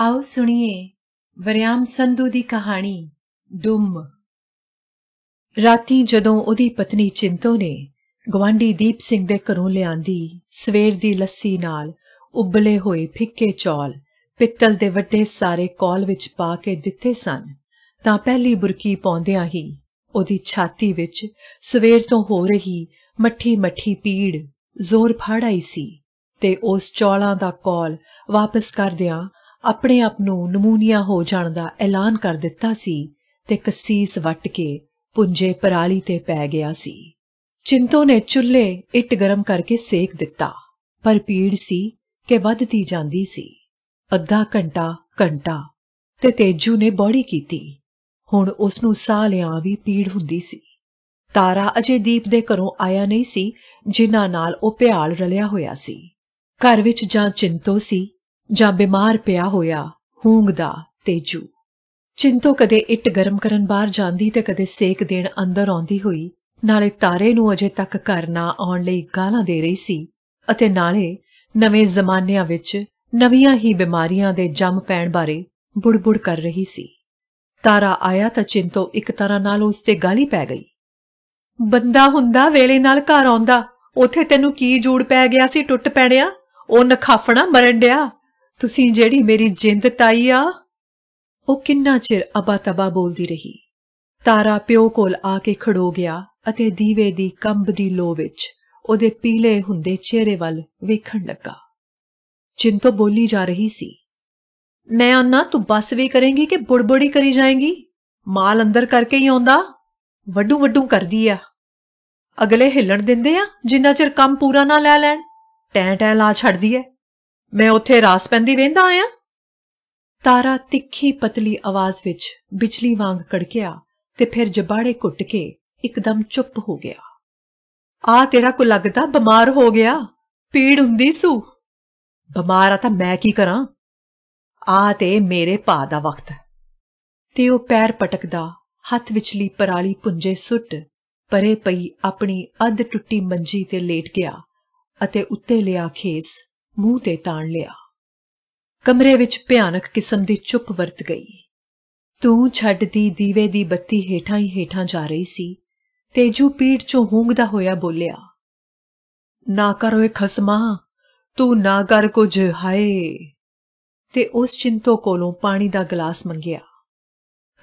ਆਓ ਸੁਣੀਏ ਵਰਿਆਮ ਸੰਧੂ ਦੀ ਕਹਾਣੀ ਡੁੰਮ ਰਾਤੀ ਜਦੋਂ ਉਹਦੀ ਪਤਨੀ ਚਿੰਤੋ ਨੇ ਗਵਾਂਡੀ ਦੀਪ ਸਿੰਘ ਦੇ ਘਰੋਂ ਲਿਆਂਦੀ ਸਵੇਰ ਦੀ ਲੱਸੀ ਨਾਲ ਉਬਲੇ ਹੋਏ ਫਿੱਕੇ ਚੌਲ ਪਿੱਤਲ ਦੇ ਵੱਡੇ ਸਾਰੇ ਕੌਲ ਵਿੱਚ ਪਾ ਕੇ ਦਿੱਤੇ ਸਨ ਤਾਂ ਪਹਿਲੀ ਬੁਰਕੀ ਪਾਉਂਦਿਆਂ ਹੀ ਉਹਦੀ ਛਾਤੀ ਵਿੱਚ ਸਵੇਰ ਤੋਂ ਹੋ ਰਹੀ ਮੱਠੀ-ਮੱਠੀ ਪੀੜ ਜ਼ੋਰ ਫੜਾਈ ਸੀ ਤੇ ਉਸ ਚੌਲਾਂ ਦਾ ਕੌਲ ਵਾਪਸ ਕਰਦਿਆਂ ਆਪਣੇ ਆਪ ਨੂੰ ਨਮੂਨੀਆ ਹੋ ਜਾਣ ਦਾ ਐਲਾਨ ਕਰ ਦਿੱਤਾ ਸੀ ਤੇ ਕਸੀਸ ਵੱਟ ਕੇ ਪੁੰਜੇ ਪਰਾਲੀ ਤੇ ਪੈ ਗਿਆ ਸੀ ਚਿੰਤੋ ਨੇ ਚੁੱਲ੍ਹੇ ਇੱਟ ਗਰਮ ਕਰਕੇ ਸੇਕ ਦਿੱਤਾ ਪਰ ਪੀੜ ਸੀ ਕਿ ਵੱਧਦੀ ਜਾਂਦੀ ਸੀ ਅੱਧਾ ਘੰਟਾ ਘੰਟਾ ਤੇ ਤੇਜੂ ਨੇ ਬੋੜੀ ਕੀਤੀ ਹੁਣ ਉਸ ਨੂੰ ਸਾਹ ਲਿਆ ਵੀ ਪੀੜ ਹੁੰਦੀ ਸੀ ਤਾਰਾ ਅਜੇ ਦੀਪ ਦੇ ਘਰੋਂ ਆਇਆ ਨਹੀਂ ਸੀ ਜਿਨ੍ਹਾਂ ਨਾਲ ਉਹ ਭਿਆਲ ਰਲਿਆ ਹੋਇਆ ਸੀ ਘਰ ਵਿੱਚ ਜਾਂ ਚਿੰਤੋ ਸੀ ਜਾਂ ਬਿਮਾਰ ਪਿਆ ਹੋਇਆ ਹੂੰਗਦਾ ਤੇਜੂ ਚਿੰਤੋ ਕਦੇ ਇੱਟ ਗਰਮ ਕਰਨ ਬਾਹਰ ਜਾਂਦੀ ਤੇ ਕਦੇ ਸੇਕ ਦੇਣ ਅੰਦਰ ਆਉਂਦੀ ਹੋਈ ਨਾਲੇ ਤਾਰੇ ਨੂੰ ਅਜੇ ਤੱਕ ਘਰ ਨਾ ਆਉਣ ਲਈ ਗਾਲਾਂ ਦੇ ਰਹੀ ਸੀ ਅਤੇ ਨਾਲੇ ਨਵੇਂ ਜ਼ਮਾਨਿਆਂ ਵਿੱਚ ਨਵੀਆਂ ਹੀ ਬਿਮਾਰੀਆਂ ਦੇ ਜੰਮ ਪੈਣ ਬਾਰੇ ਬੁੜਬੁੜ ਕਰ ਰਹੀ ਸੀ ਤਾਰਾ ਆਇਆ ਤਾਂ ਚਿੰਤੋ ਇੱਕ ਤਰ੍ਹਾਂ ਨਾਲ ਉਸ ਤੇ ਗਾਲੀ ਪੈ ਗਈ ਬੰਦਾ ਹੁੰਦਾ ਵੇਲੇ ਨਾਲ ਘਰ ਆਉਂਦਾ ਉਥੇ ਤੈਨੂੰ ਕੀ ਜੂੜ ਪੈ ਗਿਆ ਸੀ ਟੁੱਟ ਪੈਣਿਆ ਉਹ ਨਖਾਫਣਾ ਮਰਨ ਡਿਆ ਤੁਸੀਂ ਜਿਹੜੀ ਮੇਰੀ ਜਿੰਦ ਤਾਈ ਆ ਉਹ ਕਿੰਨਾ ਚਿਰ ਅਬਾ-ਤਬਾ ਬੋਲਦੀ ਰਹੀ ਤਾਰਾ ਪਿਓ ਕੋਲ ਆ ਕੇ ਖੜੋ ਗਿਆ ਅਤੇ ਦੀਵੇ ਦੀ ਕੰਬਦੀ ਲੋ ਵਿੱਚ ਉਹਦੇ ਪੀਲੇ ਹੁੰਦੇ ਚਿਹਰੇ ਵੱਲ ਵੇਖਣ ਲੱਗਾ ਚਿੰਤੋ ਬੋਲੀ ਜਾ ਰਹੀ ਸੀ ਮੈਂ ਆਨਾ ਤੂੰ ਬਸ ਵੀ ਕਰੇਂਗੀ ਕਿ ਬੁੜਬੁੜੀ ਕਰੀ ਜਾਏਂਗੀ ਮਾਲ ਅੰਦਰ ਕਰਕੇ ਹੀ ਆਉਂਦਾ ਵੱਡੂ ਵੱਡੂ ਕਰਦੀ ਆ ਅਗਲੇ ਹਿੱਲਣ ਦਿੰਦੇ ਆ ਜਿੰਨਾ ਚਿਰ ਕੰਮ ਪੂਰਾ ਨਾ ਲੈ ਲੈਣ ਟੈਂ ਟੈਂ ਲਾ ਛੱਡਦੀ ਐ ਮੈਂ ਉੱਥੇ ਰਾਸ ਪੈਂਦੀ ਵੇਂਦਾ ਆਇਆ ਤਾਰਾ ਤਿੱਖੀ ਪਤਲੀ ਆਵਾਜ਼ ਵਿੱਚ ਬਿਜਲੀ ਵਾਂਗ ਕੜਕਿਆ ਤੇ ਫਿਰ ਜਬਾੜੇ ਘੁੱਟ ਕੇ ਇੱਕਦਮ ਚੁੱਪ ਹੋ ਗਿਆ ਆ ਤੇਰਾ ਕੋ ਲੱਗਦਾ ਬਿਮਾਰ ਹੋ ਗਿਆ ਪੀੜ ਹੁੰਦੀ ਸੂ ਬਿਮਾਰ ਆ ਤਾਂ ਮੈਂ ਕੀ ਕਰਾਂ ਆ ਤੇ ਮੇਰੇ ਪਾ ਦਾ ਵਕਤ ਤੇ ਉਹ ਪੈਰ ਪਟਕਦਾ ਹੱਥ ਵਿਚਲੀ ਪਰਾਲੀ ਪੁੰਜੇ ਸੁੱਟ ਪਰੇ ਪਈ ਆਪਣੀ ਅੱਧ ਟੁੱਟੀ ਮੰਜੀ ਤੇ ਲੇਟ ਗਿਆ ਅਤੇ ਉੱਤੇ ਲਿਆ ਖੇਸ ਮੂੰਹ ਤੇ ਤਾਣ ਲਿਆ ਕਮਰੇ ਵਿੱਚ ਭਿਆਨਕ ਕਿਸਮ ਦੀ ਚੁੱਪ ਵਰਤ ਗਈ ਤੂੰ ਛੱਡਦੀ ਦੀਵੇ ਦੀ ਬੱਤੀ ਹੀਠਾਂ ਹੀ ਹੀਠਾਂ ਜਾ ਰਹੀ ਸੀ ਤੇਜੂ ਪੀੜ ਚੋਂ ਹੂੰਗਦਾ ਹੋਇਆ ਬੋਲਿਆ ਨਾ ਕਰੋ ਇਹ ਖਸਮਾ ਤੂੰ ਨਾ ਕਰ ਕੁਝ ਹਾਏ ਤੇ ਉਸ ਚਿੰਤੋ ਕੋਲੋਂ ਪਾਣੀ ਦਾ ਗਲਾਸ ਮੰਗਿਆ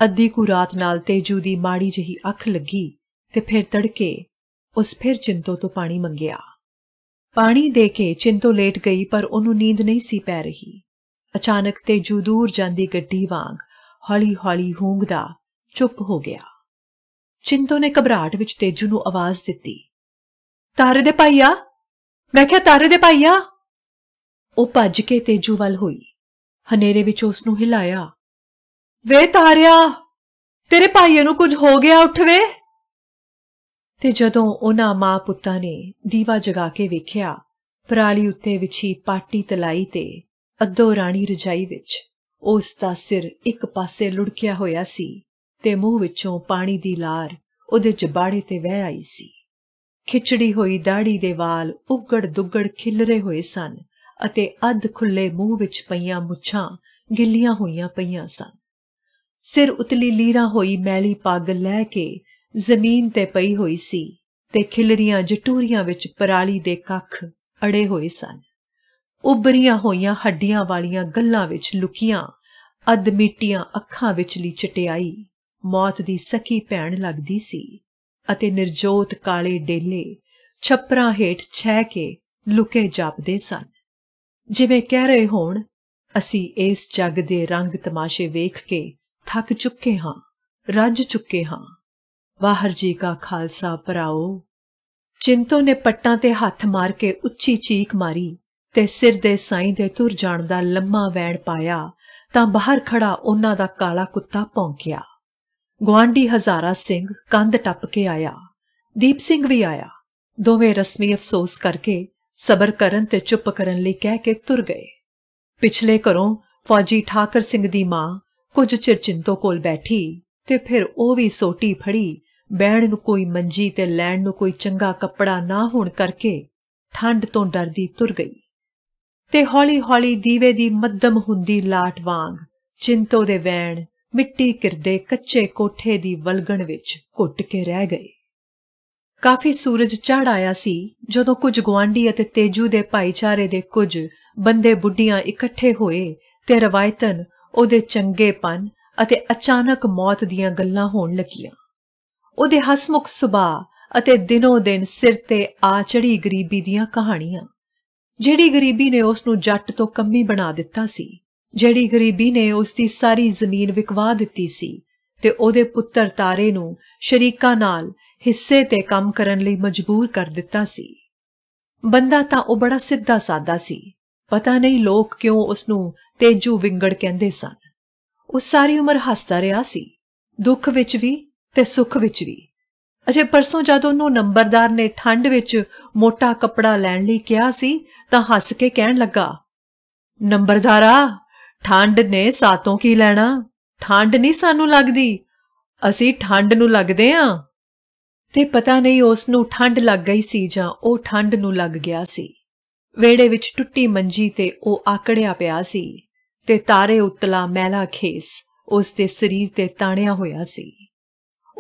ਅੱਧੀ ਕੁ ਰਾਤ ਨਾਲ ਤੇਜੂ ਦੀ ਮਾੜੀ ਜਹੀ ਅੱਖ ਲੱਗੀ ਤੇ ਫਿਰ ਤੜਕੇ ਉਸ ਫਿਰ ਚਿੰਤੋ ਤੋਂ ਪਾਣੀ ਮੰਗਿਆ ਪਾਣੀ ਦੇ ਕੇ ਚਿੰਤੋ ਲੇਟ ਗਈ ਪਰ ਉਹਨੂੰ ਨੀਂਦ ਨਹੀਂ ਸੀ ਪੈ ਰਹੀ ਅਚਾਨਕ ਤੇ ਜੂ ਦੂਰ ਜਾਂਦੀ ਗੱਡੀ ਵਾਂਗ ਹੌਲੀ-ਹੌਲੀ ਹੂੰਗਦਾ ਚੁੱਪ ਹੋ ਗਿਆ ਚਿੰਤੋ ਨੇ ਕਬਰਾਟ ਵਿੱਚ ਤੇਜੂ ਨੂੰ ਆਵਾਜ਼ ਦਿੱਤੀ ਤਾਰੇ ਦੇ ਪਾਈਆ ਮੈਂ ਕਿਹਾ ਤਾਰੇ ਦੇ ਪਾਈਆ ਉਹ ਭੱਜ ਕੇ ਤੇਜੂ ਵੱਲ ਹੋਈ ਹਨੇਰੇ ਵਿੱਚ ਉਸ ਨੂੰ ਹਿਲਾਇਆ ਵੇ ਤਾਰਿਆ ਤੇਰੇ ਪਾਈਏ ਨੂੰ ਕੁਝ ਹੋ ਗਿਆ ਉੱਠ ਵੇ ਤੇ ਜਦੋਂ ਉਹਨਾਂ ਮਾਂ ਪੁੱਤਾਂ ਨੇ ਦੀਵਾ ਜਗਾ ਕੇ ਵੇਖਿਆ ਪਰਾਲੀ ਉੱਤੇ ਵਿਛੀ ਪਾਟੀ ਤਲਾਈ ਤੇ ਅੱਧੋ ਰਾਣੀ ਰਜਾਈ ਵਿੱਚ ਉਸ ਦਾ ਸਿਰ ਇੱਕ ਪਾਸੇ ਲੁੜਕਿਆ ਹੋਇਆ ਸੀ ਤੇ ਮੂੰਹ ਵਿੱਚੋਂ ਪਾਣੀ ਦੀ ਲਾਰ ਉਹਦੇ ਜਬਾੜੇ ਤੇ ਵਹਿ ਆਈ ਸੀ ਖਿਚੜੀ ਹੋਈ ਦਾੜੀ ਦੇ ਵਾਲ ਉੱਗੜ ਦੁੱਗੜ ਖਿਲਰੇ ਹੋਏ ਸਨ ਅਤੇ ਅੱਧ ਖੁੱਲੇ ਮੂੰਹ ਵਿੱਚ ਪਈਆਂ ਮੁੱਛਾਂ ਗਿੱਲੀਆਂ ਹੋਈਆਂ ਪਈਆਂ ਸਨ ਸਿਰ ਉਤਲੀ ਲੀਰਾ ਹੋਈ ਮੈਲੀ ਪੱਗ ਲੈ ਕੇ ਜ਼ਮੀਨ ਤੇ ਪਈ ਹੋਈ ਸੀ ਤੇ ਖਿਲਰੀਆਂ ਜਟੂਰੀਆਂ ਵਿੱਚ ਪਰਾਲੀ ਦੇ ਕੱਖ ਅੜੇ ਹੋਏ ਸਨ ਉਬਰੀਆਂ ਹੋਈਆਂ ਹੱਡੀਆਂ ਵਾਲੀਆਂ ਗੱਲਾਂ ਵਿੱਚ ਲੁਕੀਆਂ ਅਦਮਿੱਟੀਆਂ ਅੱਖਾਂ ਵਿੱਚਲੀ ਚਟਿਆਈ ਮੌਤ ਦੀ ਸਕੀ ਭੈਣ ਲੱਗਦੀ ਸੀ ਅਤੇ ਨਿਰਜੋਤ ਕਾਲੇ ਡੇਲੇ ਛੱਪਰਾਂ ਹੇਠ ਛੈ ਕੇ ਲੁਕੇ ਜਾਪਦੇ ਸਨ ਜਿਵੇਂ ਕਹਿ ਰਹੇ ਹੋਣ ਅਸੀਂ ਇਸ ਜੱਗ ਦੇ ਰੰਗ ਤਮਾਸ਼ੇ ਵੇਖ ਕੇ ਥੱਕ ਚੁੱਕੇ ਹਾਂ ਰੱਜ ਚੁੱਕੇ ਹਾਂ ਵਾਹਰ ਜੀ ਕਾ ਖਾਲਸਾ ਭਰਾਓ ਚਿੰਤੋ ਨੇ ਪੱਟਾਂ ਤੇ ਹੱਥ ਮਾਰ ਕੇ ਉੱਚੀ ਚੀਕ ਮਾਰੀ ਤੇ ਸਿਰ ਦੇ ਸਾਈਂ ਦੇ ਤੁਰ ਜਾਣ ਦਾ ਲੰਮਾ ਵੈਣ ਪਾਇਆ ਤਾਂ ਬਾਹਰ ਖੜਾ ਉਹਨਾਂ ਦਾ ਕਾਲਾ ਕੁੱਤਾ ਭੌਂਕਿਆ ਗਵਾਂਡੀ ਹਜ਼ਾਰਾ ਸਿੰਘ ਕੰਧ ਟੱਪ ਕੇ ਆਇਆ ਦੀਪ ਸਿੰਘ ਵੀ ਆਇਆ ਦੋਵੇਂ ਰਸਮੀ ਅਫਸੋਸ ਕਰਕੇ ਸਬਰ ਕਰਨ ਤੇ ਚੁੱਪ ਕਰਨ ਲਈ ਕਹਿ ਕੇ ਤੁਰ ਗਏ ਪਿਛਲੇ ਘਰੋਂ ਫੌਜੀ ਠਾਕਰ ਸਿੰਘ ਦੀ ਮਾਂ ਕੁਝ ਚਿਰ ਚਿੰਤੋ ਕੋਲ ਬੈਠੀ ਤੇ ਫਿਰ ਉਹ ਵੀ ਸੋਟੀ ਫੜੀ ਬਹਿਣ ਨੂੰ ਕੋਈ ਮੰਜੀ ਤੇ ਲੈਣ ਨੂੰ ਕੋਈ ਚੰਗਾ ਕੱਪੜਾ ਨਾ ਹੋਣ ਕਰਕੇ ਠੰਡ ਤੋਂ ਡਰਦੀ ਤੁਰ ਗਈ ਤੇ ਹੌਲੀ-ਹੌਲੀ ਦੀਵੇ ਦੀ ਮੱਧਮ ਹੁੰਦੀ ਲਾਟ ਵਾਂਗ ਚਿੰਤੋ ਦੇ ਵੈਣ ਮਿੱਟੀ ਕਿਰਦੇ ਕੱਚੇ ਕੋਠੇ ਦੀ ਵਲਗਣ ਵਿੱਚ ਘੁੱਟ ਕੇ ਰਹਿ ਗਏ ਕਾਫੀ ਸੂਰਜ ਚੜ ਆਇਆ ਸੀ ਜਦੋਂ ਕੁਝ ਗਵਾਂਢੀ ਅਤੇ ਤੇਜੂ ਦੇ ਭਾਈਚਾਰੇ ਦੇ ਕੁਝ ਬੰਦੇ ਬੁੱਢੀਆਂ ਇਕੱਠੇ ਹੋਏ ਤੇ ਰਵਾਇਤਨ ਉਹਦੇ ਚੰਗੇਪਨ ਅਤੇ ਅਚਾਨਕ ਮੌਤ ਦੀਆਂ ਗੱਲਾਂ ਹੋਣ ਲੱਗੀਆਂ ਉਹਦੇ ਹਸਮੁਖ ਸੁਭਾਅ ਅਤੇ ਦਿਨੋ ਦਿਨ ਸਿਰ ਤੇ ਆ ਚੜੀ ਗਰੀਬੀ ਦੀਆਂ ਕਹਾਣੀਆਂ ਜਿਹੜੀ ਗਰੀਬੀ ਨੇ ਉਸ ਨੂੰ ਜੱਟ ਤੋਂ ਕੰਮੀ ਬਣਾ ਦਿੱਤਾ ਸੀ ਜਿਹੜੀ ਗਰੀਬੀ ਨੇ ਉਸ ਦੀ ਸਾਰੀ ਜ਼ਮੀਨ ਵਿਕਵਾ ਦਿੱਤੀ ਸੀ ਤੇ ਉਹਦੇ ਪੁੱਤਰ ਤਾਰੇ ਨੂੰ ਸ਼ਰੀਕਾਂ ਨਾਲ ਹਿੱਸੇ ਤੇ ਕੰਮ ਕਰਨ ਲਈ ਮਜਬੂਰ ਕਰ ਦਿੱਤਾ ਸੀ ਬੰਦਾ ਤਾਂ ਉਹ ਬੜਾ ਸਿੱਧਾ ਸਾਦਾ ਸੀ ਪਤਾ ਨਹੀਂ ਲੋਕ ਕਿਉਂ ਉਸ ਨੂੰ ਤੇਜੂ ਵਿੰਗੜ ਕਹਿੰਦੇ ਸਨ ਉਹ ਸਾਰੀ ਉਮਰ ਹੱਸਦਾ ਰਿਹਾ ਸੀ ਦੁੱਖ ਵਿੱਚ ਵੀ ਤੇ ਸੁੱਖ ਵਿੱਚ ਵੀ ਅਜੇ ਪਰਸੋਂ ਜਦੋਂ ਉਹਨੂੰ ਨੰਬਰਦਾਰ ਨੇ ਠੰਡ ਵਿੱਚ ਮੋਟਾ ਕੱਪੜਾ ਲੈਣ ਲਈ ਕਿਹਾ ਸੀ ਤਾਂ ਹੱਸ ਕੇ ਕਹਿਣ ਲੱਗਾ ਨੰਬਰਦਾਰਾ ਠੰਡ ਨੇ ਸਾਤੋਂ ਕੀ ਲੈਣਾ ਠੰਡ ਨਹੀਂ ਸਾਨੂੰ ਲੱਗਦੀ ਅਸੀਂ ਠੰਡ ਨੂੰ ਲੱਗਦੇ ਆ ਤੇ ਪਤਾ ਨਹੀਂ ਉਸ ਨੂੰ ਠੰਡ ਲੱਗ ਗਈ ਸੀ ਜਾਂ ਉਹ ਠੰਡ ਨੂੰ ਲੱਗ ਗਿਆ ਸੀ ਵੇੜੇ ਵਿੱਚ ਟੁੱਟੀ ਮੰਜੀ ਤੇ ਉਹ ਆਕੜਿਆ ਪਿਆ ਸੀ ਤੇ ਤਾਰੇ ਉਤਲਾ ਮੈਲਾ ਖੇਸ ਉਸ ਦੇ ਸਰੀਰ ਤੇ ਤਾਣਿਆ ਹੋਇਆ ਸੀ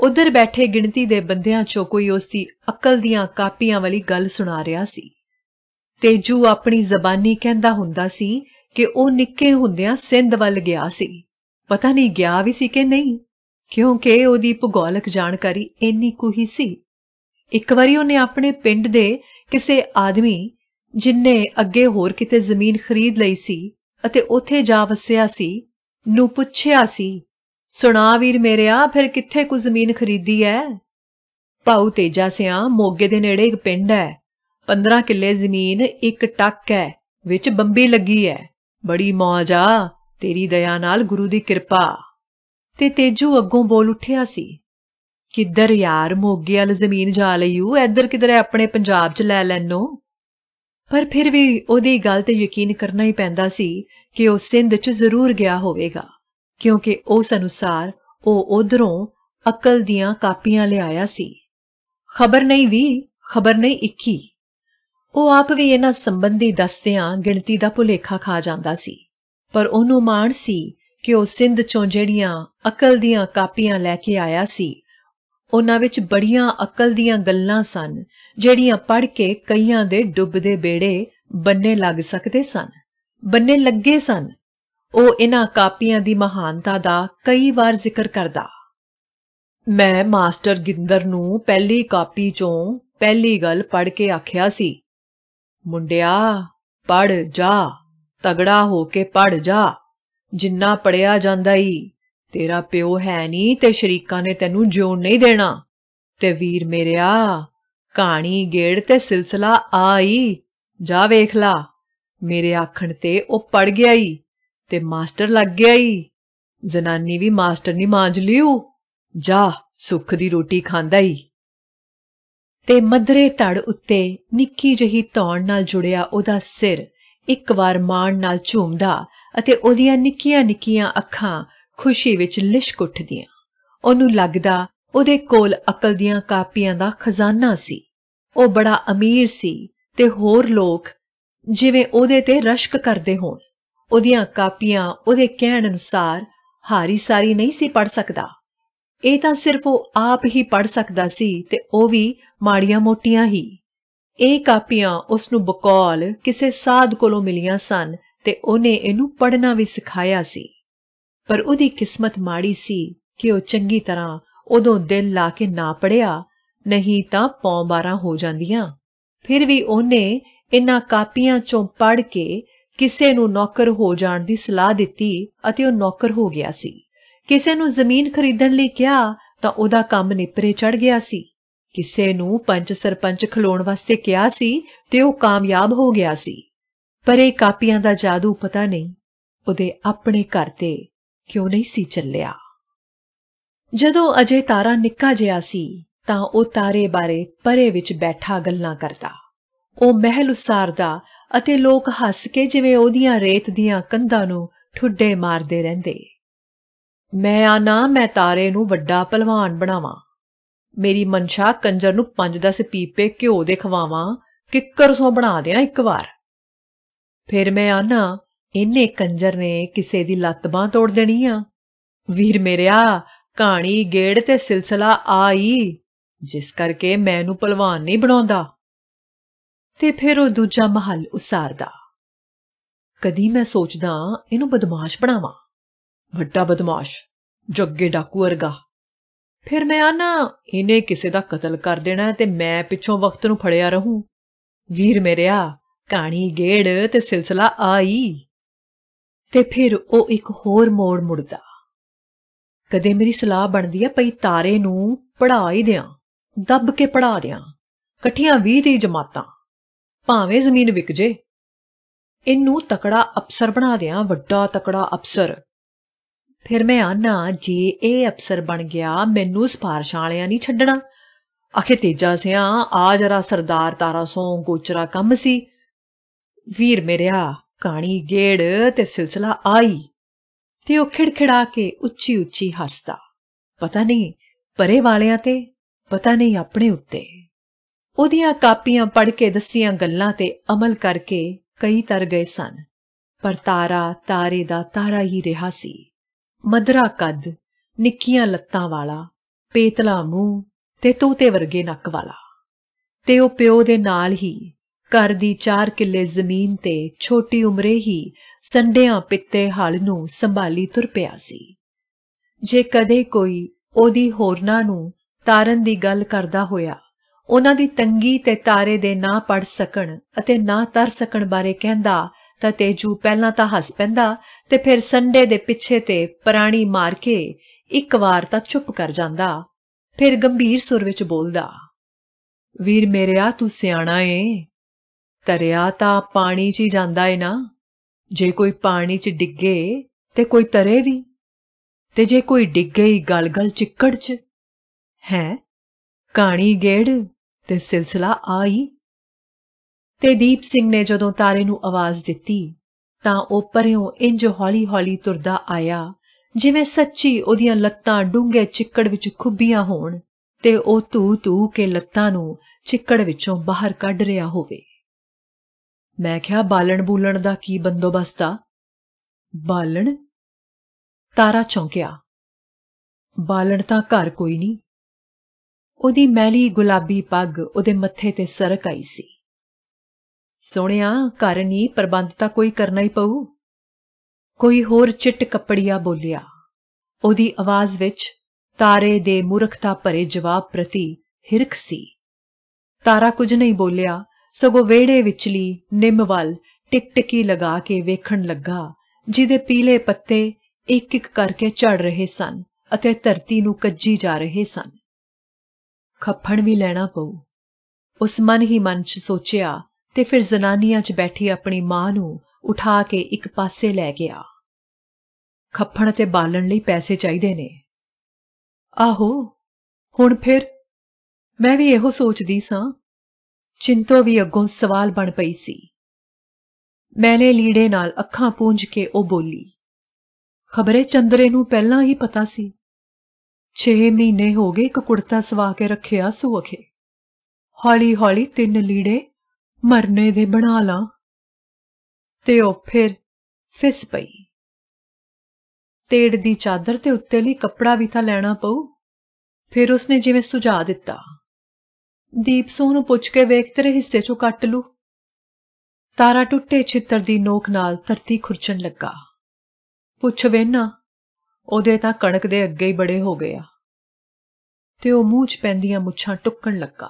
ਉਧਰ ਬੈਠੇ ਗਿਣਤੀ ਦੇ ਬੰਦਿਆਂ ਚੋਂ ਕੋਈ ਉਸ ਦੀ ਅਕਲ ਦੀਆਂ ਕਾਪੀਆਂ ਵਾਲੀ ਗੱਲ ਸੁਣਾ ਰਿਹਾ ਸੀ ਤੇਜੂ ਆਪਣੀ ਜ਼ਬਾਨੀ ਕਹਿੰਦਾ ਹੁੰਦਾ ਸੀ ਕਿ ਉਹ ਨਿੱਕੇ ਹੁੰਦਿਆਂ ਸਿੰਧ ਵੱਲ ਗਿਆ ਸੀ ਪਤਾ ਨਹੀਂ ਗਿਆ ਵੀ ਸੀ ਕਿ ਨਹੀਂ ਕਿਉਂਕਿ ਉਹਦੀ ਭੂਗੋਲਿਕ ਜਾਣਕਾਰੀ ਇੰਨੀ ਕੁ ਹੀ ਸੀ ਇੱਕ ਵਾਰੀ ਉਹਨੇ ਆਪਣੇ ਪਿੰਡ ਦੇ ਕਿਸੇ ਆਦਮੀ ਜਿਨਨੇ ਅੱਗੇ ਹੋਰ ਕਿਤੇ ਜ਼ਮੀਨ ਖਰੀਦ ਲਈ ਸੀ ਅਤੇ ਉੱਥੇ ਜਾ ਵਸਿਆ ਸੀ ਨੂੰ ਪੁੱਛਿਆ ਸੀ ਸੁਣਾ ਵੀਰ ਮੇਰਿਆ ਫਿਰ ਕਿੱਥੇ ਕੁ ਜ਼ਮੀਨ ਖਰੀਦੀ ਐ ਪਾਉ ਤੇਜਾ ਸਿਆ ਮੋਗੇ ਦੇ ਨੇੜੇ ਇੱਕ ਪਿੰਡ ਐ 15 ਕਿੱਲੇ ਜ਼ਮੀਨ ਇੱਕ ਟੱਕ ਐ ਵਿੱਚ ਬੰਬੀ ਲੱਗੀ ਐ ਬੜੀ ਮੌਜ ਆ ਤੇਰੀ ਦਇਆ ਨਾਲ ਗੁਰੂ ਦੀ ਕਿਰਪਾ ਤੇ ਤੇਜੂ ਅੱਗੋਂ ਬੋਲ ਉੱਠਿਆ ਸੀ ਕਿੱਧਰ ਯਾਰ ਮੋਗੇ ਵਾਲ ਜ਼ਮੀਨ ਜਾ ਲਈਓ ਇੱਧਰ ਕਿਧਰ ਆਪਣੇ ਪੰਜਾਬ 'ਚ ਲੈ ਲੈਨੋ ਪਰ ਫਿਰ ਵੀ ਉਹਦੀ ਗੱਲ ਤੇ ਯਕੀਨ ਕਰਨਾ ਹੀ ਪੈਂਦਾ ਸੀ ਕਿ ਉਹ ਸਿੰਧ 'ਚ ਜ਼ਰੂਰ ਗਿਆ ਹੋਵੇਗਾ ਕਿਉਂਕਿ ਉਸ ਅਨੁਸਾਰ ਉਹ ਉਧਰੋਂ ਅਕਲ ਦੀਆਂ ਕਾਪੀਆਂ ਲਿਆਇਆ ਸੀ ਖਬਰ ਨਹੀਂ ਵੀ ਖਬਰ ਨਹੀਂ 21 ਉਹ ਆਪ ਵੀ ਇਹਨਾਂ ਸੰਬੰਧੀ ਦਸਤਿਆਂ ਗਿਣਤੀ ਦਾ ਭੁਲੇਖਾ ਖਾ ਜਾਂਦਾ ਸੀ ਪਰ ਉਹਨੂੰ ਮਾਣ ਸੀ ਕਿ ਉਹ ਸਿੰਧ ਚੋਂ ਜਿਹੜੀਆਂ ਅਕਲ ਦੀਆਂ ਕਾਪੀਆਂ ਲੈ ਕੇ ਆਇਆ ਸੀ ਉਹਨਾਂ ਵਿੱਚ ਬੜੀਆਂ ਅਕਲ ਦੀਆਂ ਗੱਲਾਂ ਸਨ ਜਿਹੜੀਆਂ ਪੜ੍ਹ ਕੇ ਕਈਆਂ ਦੇ ਡੁੱਬਦੇ ਬੇੜੇ ਬੰਨੇ ਲੱਗ ਸਕਦੇ ਸਨ ਬੰਨੇ ਲੱਗੇ ਸਨ ਉਹ ਇਹਨਾਂ ਕਾਪੀਆਂ ਦੀ ਮਹਾਨਤਾ ਦਾ ਕਈ ਵਾਰ ਜ਼ਿਕਰ ਕਰਦਾ ਮੈਂ ਮਾਸਟਰ ਗਿੰਦਰ ਨੂੰ ਪਹਿਲੀ ਕਾਪੀ ਚੋਂ ਪਹਿਲੀ ਗੱਲ ਪੜ੍ਹ ਕੇ ਆਖਿਆ ਸੀ ਮੁੰਡਿਆ ਪੜ੍ਹ ਜਾ ਤਗੜਾ ਹੋ ਕੇ ਪੜ੍ਹ ਜਾ ਜਿੰਨਾ ਪੜਿਆ ਜਾਂਦਾ ਈ ਤੇਰਾ ਪਿਓ ਹੈ ਨਹੀਂ ਤੇ ਸ਼ਰੀਕਾਂ ਨੇ ਤੈਨੂੰ ਜੋਨ ਨਹੀਂ ਦੇਣਾ ਤੇ ਵੀਰ ਮੇਰਿਆ ਕਹਾਣੀ ਗੇੜ ਤੇ ਸਿਲਸਿਲਾ ਆਈ ਜਾ ਵੇਖ ਲਾ ਮੇਰੇ ਆਖਣ ਤੇ ਉਹ ਪੜ ਗਿਆ ਈ ਤੇ ਮਾਸਟਰ ਲੱਗ ਗਿਆ ਈ ਜਨਾਨੀ ਵੀ ਮਾਸਟਰ ਨਹੀਂ ਮਾਂਜ ਲਿਉ ਜਾ ਸੁੱਖ ਦੀ ਰੋਟੀ ਖਾਂਦਾ ਈ ਤੇ ਮਧਰੇ ਧੜ ਉੱਤੇ ਨਿੱਕੀ ਜਹੀ ਧੌਣ ਨਾਲ ਜੁੜਿਆ ਉਹਦਾ ਸਿਰ ਇੱਕ ਵਾਰ ਮਾਣ ਨਾਲ ਝੂਮਦਾ ਅਤੇ ਉਹਦੀਆਂ ਨਿੱਕੀਆਂ-ਨਿੱਕੀਆਂ ਅੱਖਾਂ ਖੁਸ਼ੀ ਵਿੱਚ ਲਿਸ਼ਕ ਉੱਠਦੀਆਂ ਉਹਨੂੰ ਲੱਗਦਾ ਉਹਦੇ ਕੋਲ ਅਕਲ ਦੀਆਂ ਕਾਪੀਆਂ ਦਾ ਖਜ਼ਾਨਾ ਸੀ ਉਹ ਬੜਾ ਅਮੀਰ ਸੀ ਤੇ ਹੋਰ ਲੋਕ ਜਿਵੇਂ ਉਹਦੇ ਤੇ ਰਸ਼ਕ ਕਰਦੇ ਹੋਣ ਉਹਦੀਆਂ ਕਾਪੀਆਂ ਉਹਦੇ ਕਹਿਣ ਅਨੁਸਾਰ ਹਾਰੀ ਸਾਰੀ ਨਹੀਂ ਸੀ ਪੜ ਸਕਦਾ ਇਹ ਤਾਂ ਸਿਰਫ ਉਹ ਆਪ ਹੀ ਪੜ ਸਕਦਾ ਸੀ ਤੇ ਉਹ ਵੀ ਮਾੜੀਆਂ ਮੋਟੀਆਂ ਹੀ ਇਹ ਕਾਪੀਆਂ ਉਸ ਨੂੰ ਬਕੌਲ ਕਿਸੇ ਸਾਧ ਕੋਲੋਂ ਮਿਲੀਆਂ ਸਨ ਤੇ ਉਹਨੇ ਇਹਨੂੰ ਪੜਨਾ ਵੀ ਸਿਖਾਇਆ ਸੀ ਪਰ ਉਹਦੀ ਕਿਸਮਤ ਮਾੜੀ ਸੀ ਕਿ ਉਹ ਚੰਗੀ ਤਰ੍ਹਾਂ ਉਦੋਂ ਦਿਲ ਲਾ ਕੇ ਨਾ ਪੜਿਆ ਨਹੀਂ ਤਾਂ ਪੌਂ 12 ਹੋ ਜਾਂਦੀਆਂ ਫਿਰ ਵੀ ਉਹਨੇ ਇਨ੍ਹਾਂ ਕਾਪੀਆਂ ਚੋਂ ਪੜ ਕੇ ਕਿਸੇ ਨੂੰ ਨੌਕਰ ਹੋ ਜਾਣ ਦੀ ਸਲਾਹ ਦਿੱਤੀ ਅਤੇ ਉਹ ਨੌਕਰ ਹੋ ਗਿਆ ਸੀ ਕਿਸੇ ਨੂੰ ਜ਼ਮੀਨ ਖਰੀਦਣ ਲਈ ਕਿਹਾ ਤਾਂ ਉਹਦਾ ਕੰਮ ਨਿਪਰੇ ਚੜ ਗਿਆ ਸੀ ਕਿਸੇ ਨੂੰ ਪੰਚ ਸਰਪੰਚ ਖਲੋਣ ਵਾਸਤੇ ਕਿਹਾ ਸੀ ਤੇ ਉਹ ਕਾਮਯਾਬ ਹੋ ਗਿਆ ਸੀ ਪਰ ਇਹ ਕਾਪੀਆਂ ਦਾ ਜਾਦੂ ਪਤਾ ਨਹੀਂ ਉਹਦੇ ਆਪਣੇ ਘਰ ਤੇ ਕਿਉਂ ਨਹੀਂ ਸੀ ਚੱਲਿਆ ਜਦੋਂ ਅਜੇ ਤਾਰਾ ਨਿੱਕਾ ਜਿਹਾ ਸੀ ਤਾਂ ਉਹ ਤਾਰੇ ਬਾਰੇ ਪਰੇ ਵਿੱਚ ਬੈਠਾ ਗੱਲਾਂ ਕਰਦਾ ਉਹ ਮਹਿਲ ਉਸਾਰਦਾ ਅਤੇ ਲੋਕ ਹੱਸ ਕੇ ਜਿਵੇਂ ਉਹਦੀਆਂ ਰੇਤ ਦੀਆਂ ਕੰਧਾਂ ਨੂੰ ਠੁੱਡੇ ਮਾਰਦੇ ਰਹਿੰਦੇ ਮੈਂ ਆ ਨਾ ਮੈਂ ਤਾਰੇ ਨੂੰ ਵੱਡਾ ਪਹਿਲਵਾਨ ਬਣਾਵਾਂ ਮੇਰੀ ਮਨਸ਼ਾ ਕੰਜਰ ਨੂੰ 5-10 ਪੀਪੇ ਘਿਓ ਦੇ ਖਵਾਵਾਂ ਕਿੱਕਰ ਸੋ ਬਣਾ ਦਿਆਂ ਇੱਕ ਵਾਰ ਫਿਰ ਮੈਂ ਆਨਾ ਇਹਨੇ ਕੰਜਰ ਨੇ ਕਿਸੇ ਦੀ ਲੱਤ ਬਾਹ ਤੋੜ ਦੇਣੀ ਆ ਵੀਰ ਮੇਰਿਆ ਕਹਾਣੀ ਗੇੜ ਤੇ ਸਿਲਸਿਲਾ ਆਈ ਜਿਸ ਕਰਕੇ ਮੈਨੂੰ ਪਹਿਲਵਾਨ ਨਹੀਂ ਬਣਾਉਂਦਾ ਤੇ ਫਿਰ ਉਹ ਦੂਜਾ ਮਹਿਲ ਉਸਾਰਦਾ ਕਦੀ ਮੈਂ ਸੋਚਦਾ ਇਹਨੂੰ ਬਦਮਾਸ਼ ਬਣਾਵਾਂ ਵੱਡਾ ਬਦਮਾਸ਼ ਜੱਗੇ ਡਾਕੂ ਵਰਗਾ ਫਿਰ ਮੈਂ ਆਨਾ ਇਹਨੇ ਕਿਸੇ ਦਾ ਕਤਲ ਕਰ ਦੇਣਾ ਤੇ ਮੈਂ ਪਿੱਛੋਂ ਵਕਤ ਨੂੰ ਫੜਿਆ ਰਹੂੰ ਵੀਰ ਮੇਰਿਆ ਕਹਾਣੀ ਗੇੜ ਤੇ ਸਿਲਸਿਲਾ ਆਈ ਤੇ ਫਿਰ ਉਹ ਇੱਕ ਹੋਰ ਮੋੜ ਮੁੜਦਾ ਕਦੇ ਮੇਰੀ ਸਲਾਹ ਬਣਦੀ ਆ ਪਈ ਤਾਰੇ ਨੂੰ ਪੜਾ ਹੀ ਦਿਆਂ ਦੱਬ ਕੇ ਪੜਾ ਦਿਆਂ ਇਕੱਠੀਆਂ 20 ਦੀ ਜਮਾਤਾਂ ਭਾਵੇਂ ਜ਼ਮੀਨ ਵਿਕ ਜੇ ਇਹਨੂੰ ਤਕੜਾ ਅਫਸਰ ਬਣਾ ਦਿਆਂ ਵੱਡਾ ਤਕੜਾ ਅਫਸਰ ਫਿਰ ਮੈਂ ਆਨਾ ਜੇ ਇਹ ਅਫਸਰ ਬਣ ਗਿਆ ਮੈਨੂੰ ਸਪਾਰਸ਼ਾਂ ਵਾਲਿਆਂ ਨਹੀਂ ਛੱਡਣਾ ਅਖੇ ਤੇਜਾ ਸਿਆ ਆ ਜਰਾ ਸਰਦਾਰ ਤਾਰਾ ਸੋਂ ਗੋਚਰਾ ਕੰਮ ਸੀ ਵੀਰ ਮੇਰਿਆ ਕਾਣੀ ਗੇੜ ਤੇ ਸਿਲਸਿਲਾ ਆਈ ਤੇ ਉਹ ਖਿੜਖਿੜਾ ਕੇ ਉੱਚੀ ਉੱਚੀ ਹੱਸਦਾ ਪਤਾ ਨਹੀਂ ਪਰੇ ਵਾਲਿਆਂ ਤੇ ਪਤਾ ਨਹੀਂ ਆਪਣੇ ਉੱਤੇ ਉਹਦੀਆਂ ਕਾਪੀਆਂ ਪੜ੍ਹ ਕੇ ਦੱਸੀਆਂ ਗੱਲਾਂ ਤੇ ਅਮਲ ਕਰਕੇ ਕਈ ਤਰ ਗਏ ਸਨ ਪਰ ਤਾਰਾ ਤਾਰੇ ਦਾ ਤਾਰਾ ਹੀ ਰਿਹਾ ਸੀ ਮਦਰਾ ਕੱਦ ਨਿੱਕੀਆਂ ਲੱਤਾਂ ਵਾਲਾ ਪੇਤਲਾ ਮੂੰਹ ਤੇ ਤੋਤੇ ਵਰਗੇ ਨੱਕ ਵਾਲਾ ਤੇ ਉਹ ਪਿਓ ਦੇ ਨਾਲ ਹੀ ਘਰ ਦੀ 4 ਕਿੱਲੇ ਜ਼ਮੀਨ ਤੇ ਛੋਟੀ ਉਮਰੇ ਹੀ ਸੰਡਿਆਂ ਪਿੱਤੇ ਹਲ ਨੂੰ ਸੰਭਾਲੀ ਤੁਰ ਪਿਆ ਸੀ ਜੇ ਕਦੇ ਕੋਈ ਉਹਦੀ ਹੋਰਨਾਂ ਨੂੰ ਤਾਰਨ ਦੀ ਗੱਲ ਕਰਦਾ ਹੋਇਆ ਉਹਨਾਂ ਦੀ ਤੰਗੀ ਤੇ ਤਾਰੇ ਦੇ ਨਾ ਪੜ ਸਕਣ ਅਤੇ ਨਾ ਤਰ ਸਕਣ ਬਾਰੇ ਕਹਿੰਦਾ ਤਾਂ ਤੇਜੂ ਪਹਿਲਾਂ ਤਾਂ ਹੱਸ ਪੈਂਦਾ ਤੇ ਫਿਰ ਸੰਡੇ ਦੇ ਪਿੱਛੇ ਤੇ ਪ੍ਰਾਣੀ ਮਾਰ ਕੇ ਇੱਕ ਵਾਰ ਤਾਂ ਚੁੱਪ ਕਰ ਜਾਂਦਾ ਫਿਰ ਗੰਭੀਰ ਸੁਰ ਵਿੱਚ ਬੋਲਦਾ ਵੀਰ ਮੇਰਿਆ ਤੂੰ ਸਿਆਣਾ ਏ ਤਰਿਆ ਤਾਂ ਪਾਣੀ 'ਚ ਹੀ ਜਾਂਦਾ ਏ ਨਾ ਜੇ ਕੋਈ ਪਾਣੀ 'ਚ ਡਿੱਗੇ ਤੇ ਕੋਈ ਤਰੇ ਵੀ ਤੇ ਜੇ ਕੋਈ ਡਿੱਗੇ ਹੀ ਗਲਗਲ ਚਿੱਕੜ 'ਚ ਹੈ ਕਾਣੀ ਗੇੜ ਤੇ ਸਿਲਸਿਲਾ ਆਈ ਤੇ ਦੀਪ ਸਿੰਘ ਨੇ ਜਦੋਂ ਤਾਰੇ ਨੂੰ ਆਵਾਜ਼ ਦਿੱਤੀ ਤਾਂ ਉਹ ਪਰਿਓਂ ਇੰਜ ਹੌਲੀ-ਹੌਲੀ ਤੁਰਦਾ ਆਇਆ ਜਿਵੇਂ ਸੱਚੀ ਉਹਦੀਆਂ ਲੱਤਾਂ ਡੂੰਘੇ ਚਿੱਕੜ ਵਿੱਚ ਖੁੱਬੀਆਂ ਹੋਣ ਤੇ ਉਹ ਤੂ-ਤੂ ਕੇ ਲੱਤਾਂ ਨੂੰ ਚਿੱਕੜ ਵਿੱਚੋਂ ਬਾਹਰ ਕੱਢ ਰਿਹਾ ਹੋਵੇ ਮੈਂ ਕਿਹਾ ਬਾਲਣ ਬੂਲਣ ਦਾ ਕੀ ਬੰਦੋਬਸਤ ਆ ਬਾਲਣ ਤਾਰਾ ਚੌਂਕਿਆ ਬਾਲਣ ਤਾਂ ਘਰ ਕੋਈ ਨਹੀਂ ਉਹਦੀ ਮੈਲੀ ਗੁਲਾਬੀ ਪੱਗ ਉਹਦੇ ਮੱਥੇ ਤੇ ਸਰਕ ਆਈ ਸੀ ਸੋਹਣਿਆ ਘਰ ਨਹੀਂ ਪ੍ਰਬੰਧ ਤਾਂ ਕੋਈ ਕਰਨਾ ਹੀ ਪਊ ਕੋਈ ਹੋਰ ਚਿੱਟ ਕੱਪੜੀਆ ਬੋਲਿਆ ਉਹਦੀ ਆਵਾਜ਼ ਵਿੱਚ ਤਾਰੇ ਦੇ ਮੂਰਖਤਾ ਭਰੇ ਜਵਾਬ ਪ੍ਰਤੀ ਹਿਰਖ ਸੀ ਤਾਰਾ ਕੁਝ ਨਹੀਂ ਬੋਲਿਆ ਸਗੋਂ ਵੇੜੇ ਵਿਚਲੀ ਨਿੰਮਵਲ ਟਿਕਟਕੀ ਲਗਾ ਕੇ ਵੇਖਣ ਲੱਗਾ ਜਿਹਦੇ ਪੀਲੇ ਪੱਤੇ ਇੱਕ ਇੱਕ ਕਰਕੇ ਝੜ ਰਹੇ ਸਨ ਅਤੇ ਧਰਤੀ ਨੂੰ ਕੱਜੀ ਜਾ ਰਹੇ ਸਨ ਖੱਫਣ ਵੀ ਲੈਣਾ ਪਊ ਉਸ ਮਨ ਹੀ ਮਨ 'ਚ ਸੋਚਿਆ ਤੇ ਫਿਰ ਜ਼ਨਾਨੀਆਂ 'ਚ ਬੈਠੀ ਆਪਣੀ ਮਾਂ ਨੂੰ ਉਠਾ ਕੇ ਇੱਕ ਪਾਸੇ ਲੈ ਗਿਆ ਖੱਫਣ ਤੇ ਬਾਲਣ ਲਈ ਪੈਸੇ ਚਾਹੀਦੇ ਨੇ ਆਹੋ ਹੁਣ ਫਿਰ ਮੈਂ ਵੀ ਇਹੋ ਸੋਚਦੀ ਸਾਂ ਚਿੰਤੋ ਵੀ ਅੱਗੋਂ ਸਵਾਲ ਬਣ ਪਈ ਸੀ ਮੈਨੇ ਲੀੜੇ ਨਾਲ ਅੱਖਾਂ ਪੂੰਝ ਕੇ ਉਹ ਬੋਲੀ ਖਬਰੇ ਚੰਦਰੇ ਨੂੰ ਪਹਿਲਾਂ ਹੀ ਪਤਾ ਸੀ 6 ਮਹੀਨੇ ਹੋ ਗਏ ਇੱਕ ਕੁੜਤਾ ਸਵਾ ਕੇ ਰੱਖਿਆ ਸੁਅਖੇ ਹੌਲੀ ਹੌਲੀ ਤਿੰਨ ਲੀੜੇ ਮਰਨੇ ਦੇ ਬਣਾ ਲਾ ਤੇ ਉਹ ਫਿਰ ਫਿਸ ਪਈ ਤੇੜ ਦੀ ਚਾਦਰ ਤੇ ਉੱਤੇ ਲਈ ਕੱਪੜਾ ਵੀ ਤਾਂ ਲੈਣਾ ਪਊ ਫਿਰ ਉਸਨੇ ਜਿਵੇਂ ਸੁਝਾ ਦਿੱਤਾ ਦੀਪ ਸੋਹ ਨੂੰ ਪੁੱਛ ਕੇ ਵੇਖ ਤੇਰੇ ਹਿੱਸੇ ਚੋਂ ਕੱਟ ਲੂ ਤਾਰਾ ਟੁੱਟੇ ਛਿੱਤਰ ਦੀ ਨੋਕ ਨਾਲ ਧਰਤੀ ਖੁਰਚਣ ਲੱਗਾ ਪੁੱਛ ਵੇਨਾ ਉਹਦੇ ਤਾਂ ਕਣਕ ਦੇ ਅੱਗੇ ਹੀ ਬੜੇ ਹੋ ਗਏ ਆ ਤੇ ਉਹ ਮੂੰਹ 'ਚ ਪੈਂਦੀਆਂ ਮੁੱਛਾਂ ਟੁੱਕਣ ਲੱਗਾ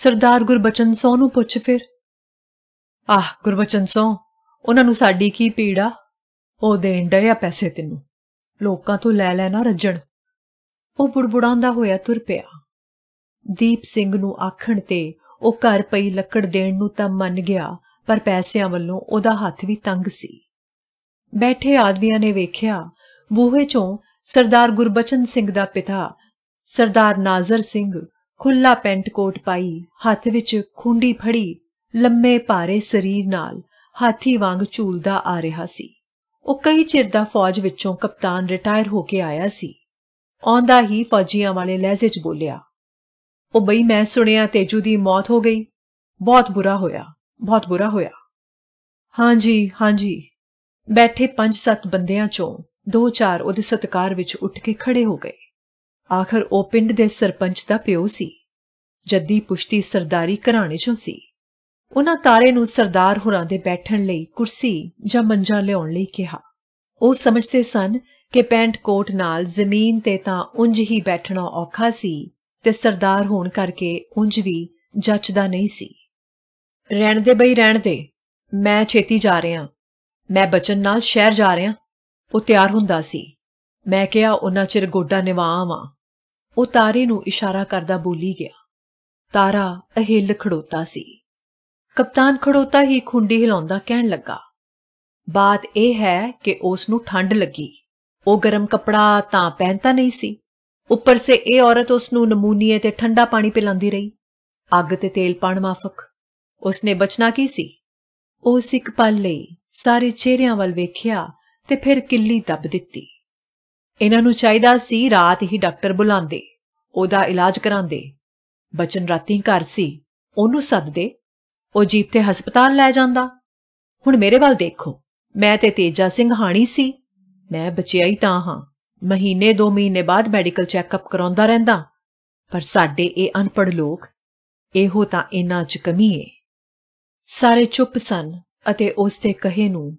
ਸਰਦਾਰ ਗੁਰਬਚਨ ਸਿੰਘ ਨੂੰ ਪੁੱਛ ਫਿਰ ਆਹ ਗੁਰਬਚਨ ਸਿੰਘ ਉਹਨਾਂ ਨੂੰ ਸਾਡੀ ਕੀ ਪੀੜਾ ਉਹ ਦੇਣ ਡਏ ਆ ਪੈਸੇ ਤੈਨੂੰ ਲੋਕਾਂ ਤੋਂ ਲੈ ਲੈਣਾ ਰੱਜਣ ਉਹ ਬੁੜਬੁੜਾਉਂਦਾ ਹੋਇਆ ਤੁਰ ਪਿਆ ਦੀਪ ਸਿੰਘ ਨੂੰ ਆਖਣ ਤੇ ਉਹ ਘਰ ਪਈ ਲੱਕੜ ਦੇਣ ਨੂੰ ਤਾਂ ਮੰਨ ਗਿਆ ਪਰ ਪੈਸਿਆਂ ਵੱਲੋਂ ਉਹਦਾ ਹੱਥ ਵੀ ਤੰਗ ਸੀ ਬੈਠੇ ਆਦਮੀਆਂ ਨੇ ਵੇਖਿਆ ਬੂਹੇ 'ਚੋਂ ਸਰਦਾਰ ਗੁਰਬਚਨ ਸਿੰਘ ਦਾ ਪਿਤਾ ਸਰਦਾਰ ਨਾਜ਼ਰ ਸਿੰਘ ਖੁੱਲਾ ਪੈਂਟ ਕੋਟ ਪਾਈ ਹੱਥ ਵਿੱਚ ਖੁੰਡੀ ਫੜੀ ਲੰਮੇ ਭਾਰੇ ਸਰੀਰ ਨਾਲ ਹਾਥੀ ਵਾਂਗ ਝੂਲਦਾ ਆ ਰਿਹਾ ਸੀ ਉਹ ਕਈ ਚਿਰ ਦਾ ਫੌਜ ਵਿੱਚੋਂ ਕਪਤਾਨ ਰਿਟਾਇਰ ਹੋ ਕੇ ਆਇਆ ਸੀ ਆਉਂਦਾ ਹੀ ਫੌਜੀਆਂ ਵਾਲੇ ਲਹਿਜੇ 'ਚ ਬੋਲਿਆ ਉਹ ਬਈ ਮੈਂ ਸੁਣਿਆ ਤੇਜੂ ਦੀ ਮੌਤ ਹੋ ਗਈ ਬਹੁਤ ਬੁਰਾ ਹੋਇਆ ਬਹੁਤ ਬੁਰਾ ਹੋਇਆ ਹਾਂਜੀ ਹਾਂਜੀ ਬੈਠੇ 5-7 ਬੰਦਿਆਂ 'ਚੋਂ ਦੋ ਚਾਰ ਉਹਦੇ ਸਤਕਾਰ ਵਿੱਚ ਉੱਠ ਕੇ ਖੜੇ ਹੋ ਗਏ ਆਖਰ ਉਹ ਪਿੰਡ ਦੇ ਸਰਪੰਚ ਦਾ ਪਿਓ ਸੀ ਜੱਦੀ ਪੁਸ਼ਤੀ ਸਰਦਾਰੀ ਘਰਾਣੇ ਚੋਂ ਸੀ ਉਹਨਾਂ ਤਾਰੇ ਨੂੰ ਸਰਦਾਰ ਹੁਰਾਂ ਦੇ ਬੈਠਣ ਲਈ ਕੁਰਸੀ ਜਾਂ ਮੰਜਾ ਲਿਆਉਣ ਲਈ ਕਿਹਾ ਉਹ ਸਮਝਦੇ ਸਨ ਕਿ ਪੈਂਟ ਕੋਟ ਨਾਲ ਜ਼ਮੀਨ ਤੇ ਤਾਂ ਉਂਝ ਹੀ ਬੈਠਣਾ ਔਖਾ ਸੀ ਤੇ ਸਰਦਾਰ ਹੋਣ ਕਰਕੇ ਉਂਝ ਵੀ ਜੱਚਦਾ ਨਹੀਂ ਸੀ ਰਹਿਣ ਦੇ ਬਈ ਰਹਿਣ ਦੇ ਮੈਂ ਛੇਤੀ ਜਾ ਰਿਹਾ ਮੈਂ ਬਚਨ ਨਾਲ ਸ਼ਹਿਰ ਜਾ ਰਿਹਾ ਉਹ ਤਿਆਰ ਹੁੰਦਾ ਸੀ ਮੈਂ ਕਿਹਾ ਉਹਨਾਂ ਚਿਰ ਗੋਡਾ ਨਿਵਾਵਾਂ ਉਹ ਤਾਰੇ ਨੂੰ ਇਸ਼ਾਰਾ ਕਰਦਾ ਬੋਲੀ ਗਿਆ ਤਾਰਾ ਅਹਿਲ ਖੜੋਤਾ ਸੀ ਕਪਤਾਨ ਖੜੋਤਾ ਹੀ ਖੁੰਡੀ ਹਿਲਾਉਂਦਾ ਕਹਿਣ ਲੱਗਾ ਬਾਤ ਇਹ ਹੈ ਕਿ ਉਸ ਨੂੰ ਠੰਡ ਲੱਗੀ ਉਹ ਗਰਮ ਕਪੜਾ ਤਾਂ ਪਹਿਨਤਾ ਨਹੀਂ ਸੀ ਉੱਪਰ ਸੇ ਇਹ ਔਰਤ ਉਸ ਨੂੰ ਨਮੂਨੀਏ ਤੇ ਠੰਡਾ ਪਾਣੀ ਪਿਲਾਉਂਦੀ ਰਹੀ ਅੱਗ ਤੇ ਤੇਲ ਪਾਣ ਮਾਫਕ ਉਸਨੇ ਬਚਣਾ ਕੀ ਸੀ ਉਹ ਸਿੱਕ ਪਲ ਲਈ ਸਾਰੇ ਚਿਹਰਿਆਂ ਵੱਲ ਵੇਖਿਆ ਤੇ ਫਿਰ ਕਿੱਲੀ ਦੱਬ ਦਿੱਤੀ ਇਹਨਾਂ ਨੂੰ ਚਾਹੀਦਾ ਸੀ ਰਾਤ ਹੀ ਡਾਕਟਰ ਬੁਲਾਉਂਦੇ ਉਹਦਾ ਇਲਾਜ ਕਰਾਉਂਦੇ ਬਚਨ ਰਾਤੀ ਘਰ ਸੀ ਉਹਨੂੰ ਸੱਦਦੇ ਉਹ ਜੀਪ ਤੇ ਹਸਪਤਾਲ ਲੈ ਜਾਂਦਾ ਹੁਣ ਮੇਰੇ ਵੱਲ ਦੇਖੋ ਮੈਂ ਤੇ ਤੇਜਾ ਸਿੰਘ ਹਾਣੀ ਸੀ ਮੈਂ ਬਚਿਆ ਹੀ ਤਾਂ ਹਾਂ ਮਹੀਨੇ ਦੋ ਮਹੀਨੇ ਬਾਅਦ ਮੈਡੀਕਲ ਚੈੱਕਅਪ ਕਰਾਉਂਦਾ ਰਹਿੰਦਾ ਪਰ ਸਾਡੇ ਇਹ ਅਨਪੜ ਲੋਕ ਇਹੋ ਤਾਂ ਇਹਨਾਂ 'ਚ ਕਮੀ ਏ ਸਾਰੇ ਚੁੱਪ ਸਨ ਅਤੇ ਉਸ ਤੇ ਕਹੇ ਨੂੰ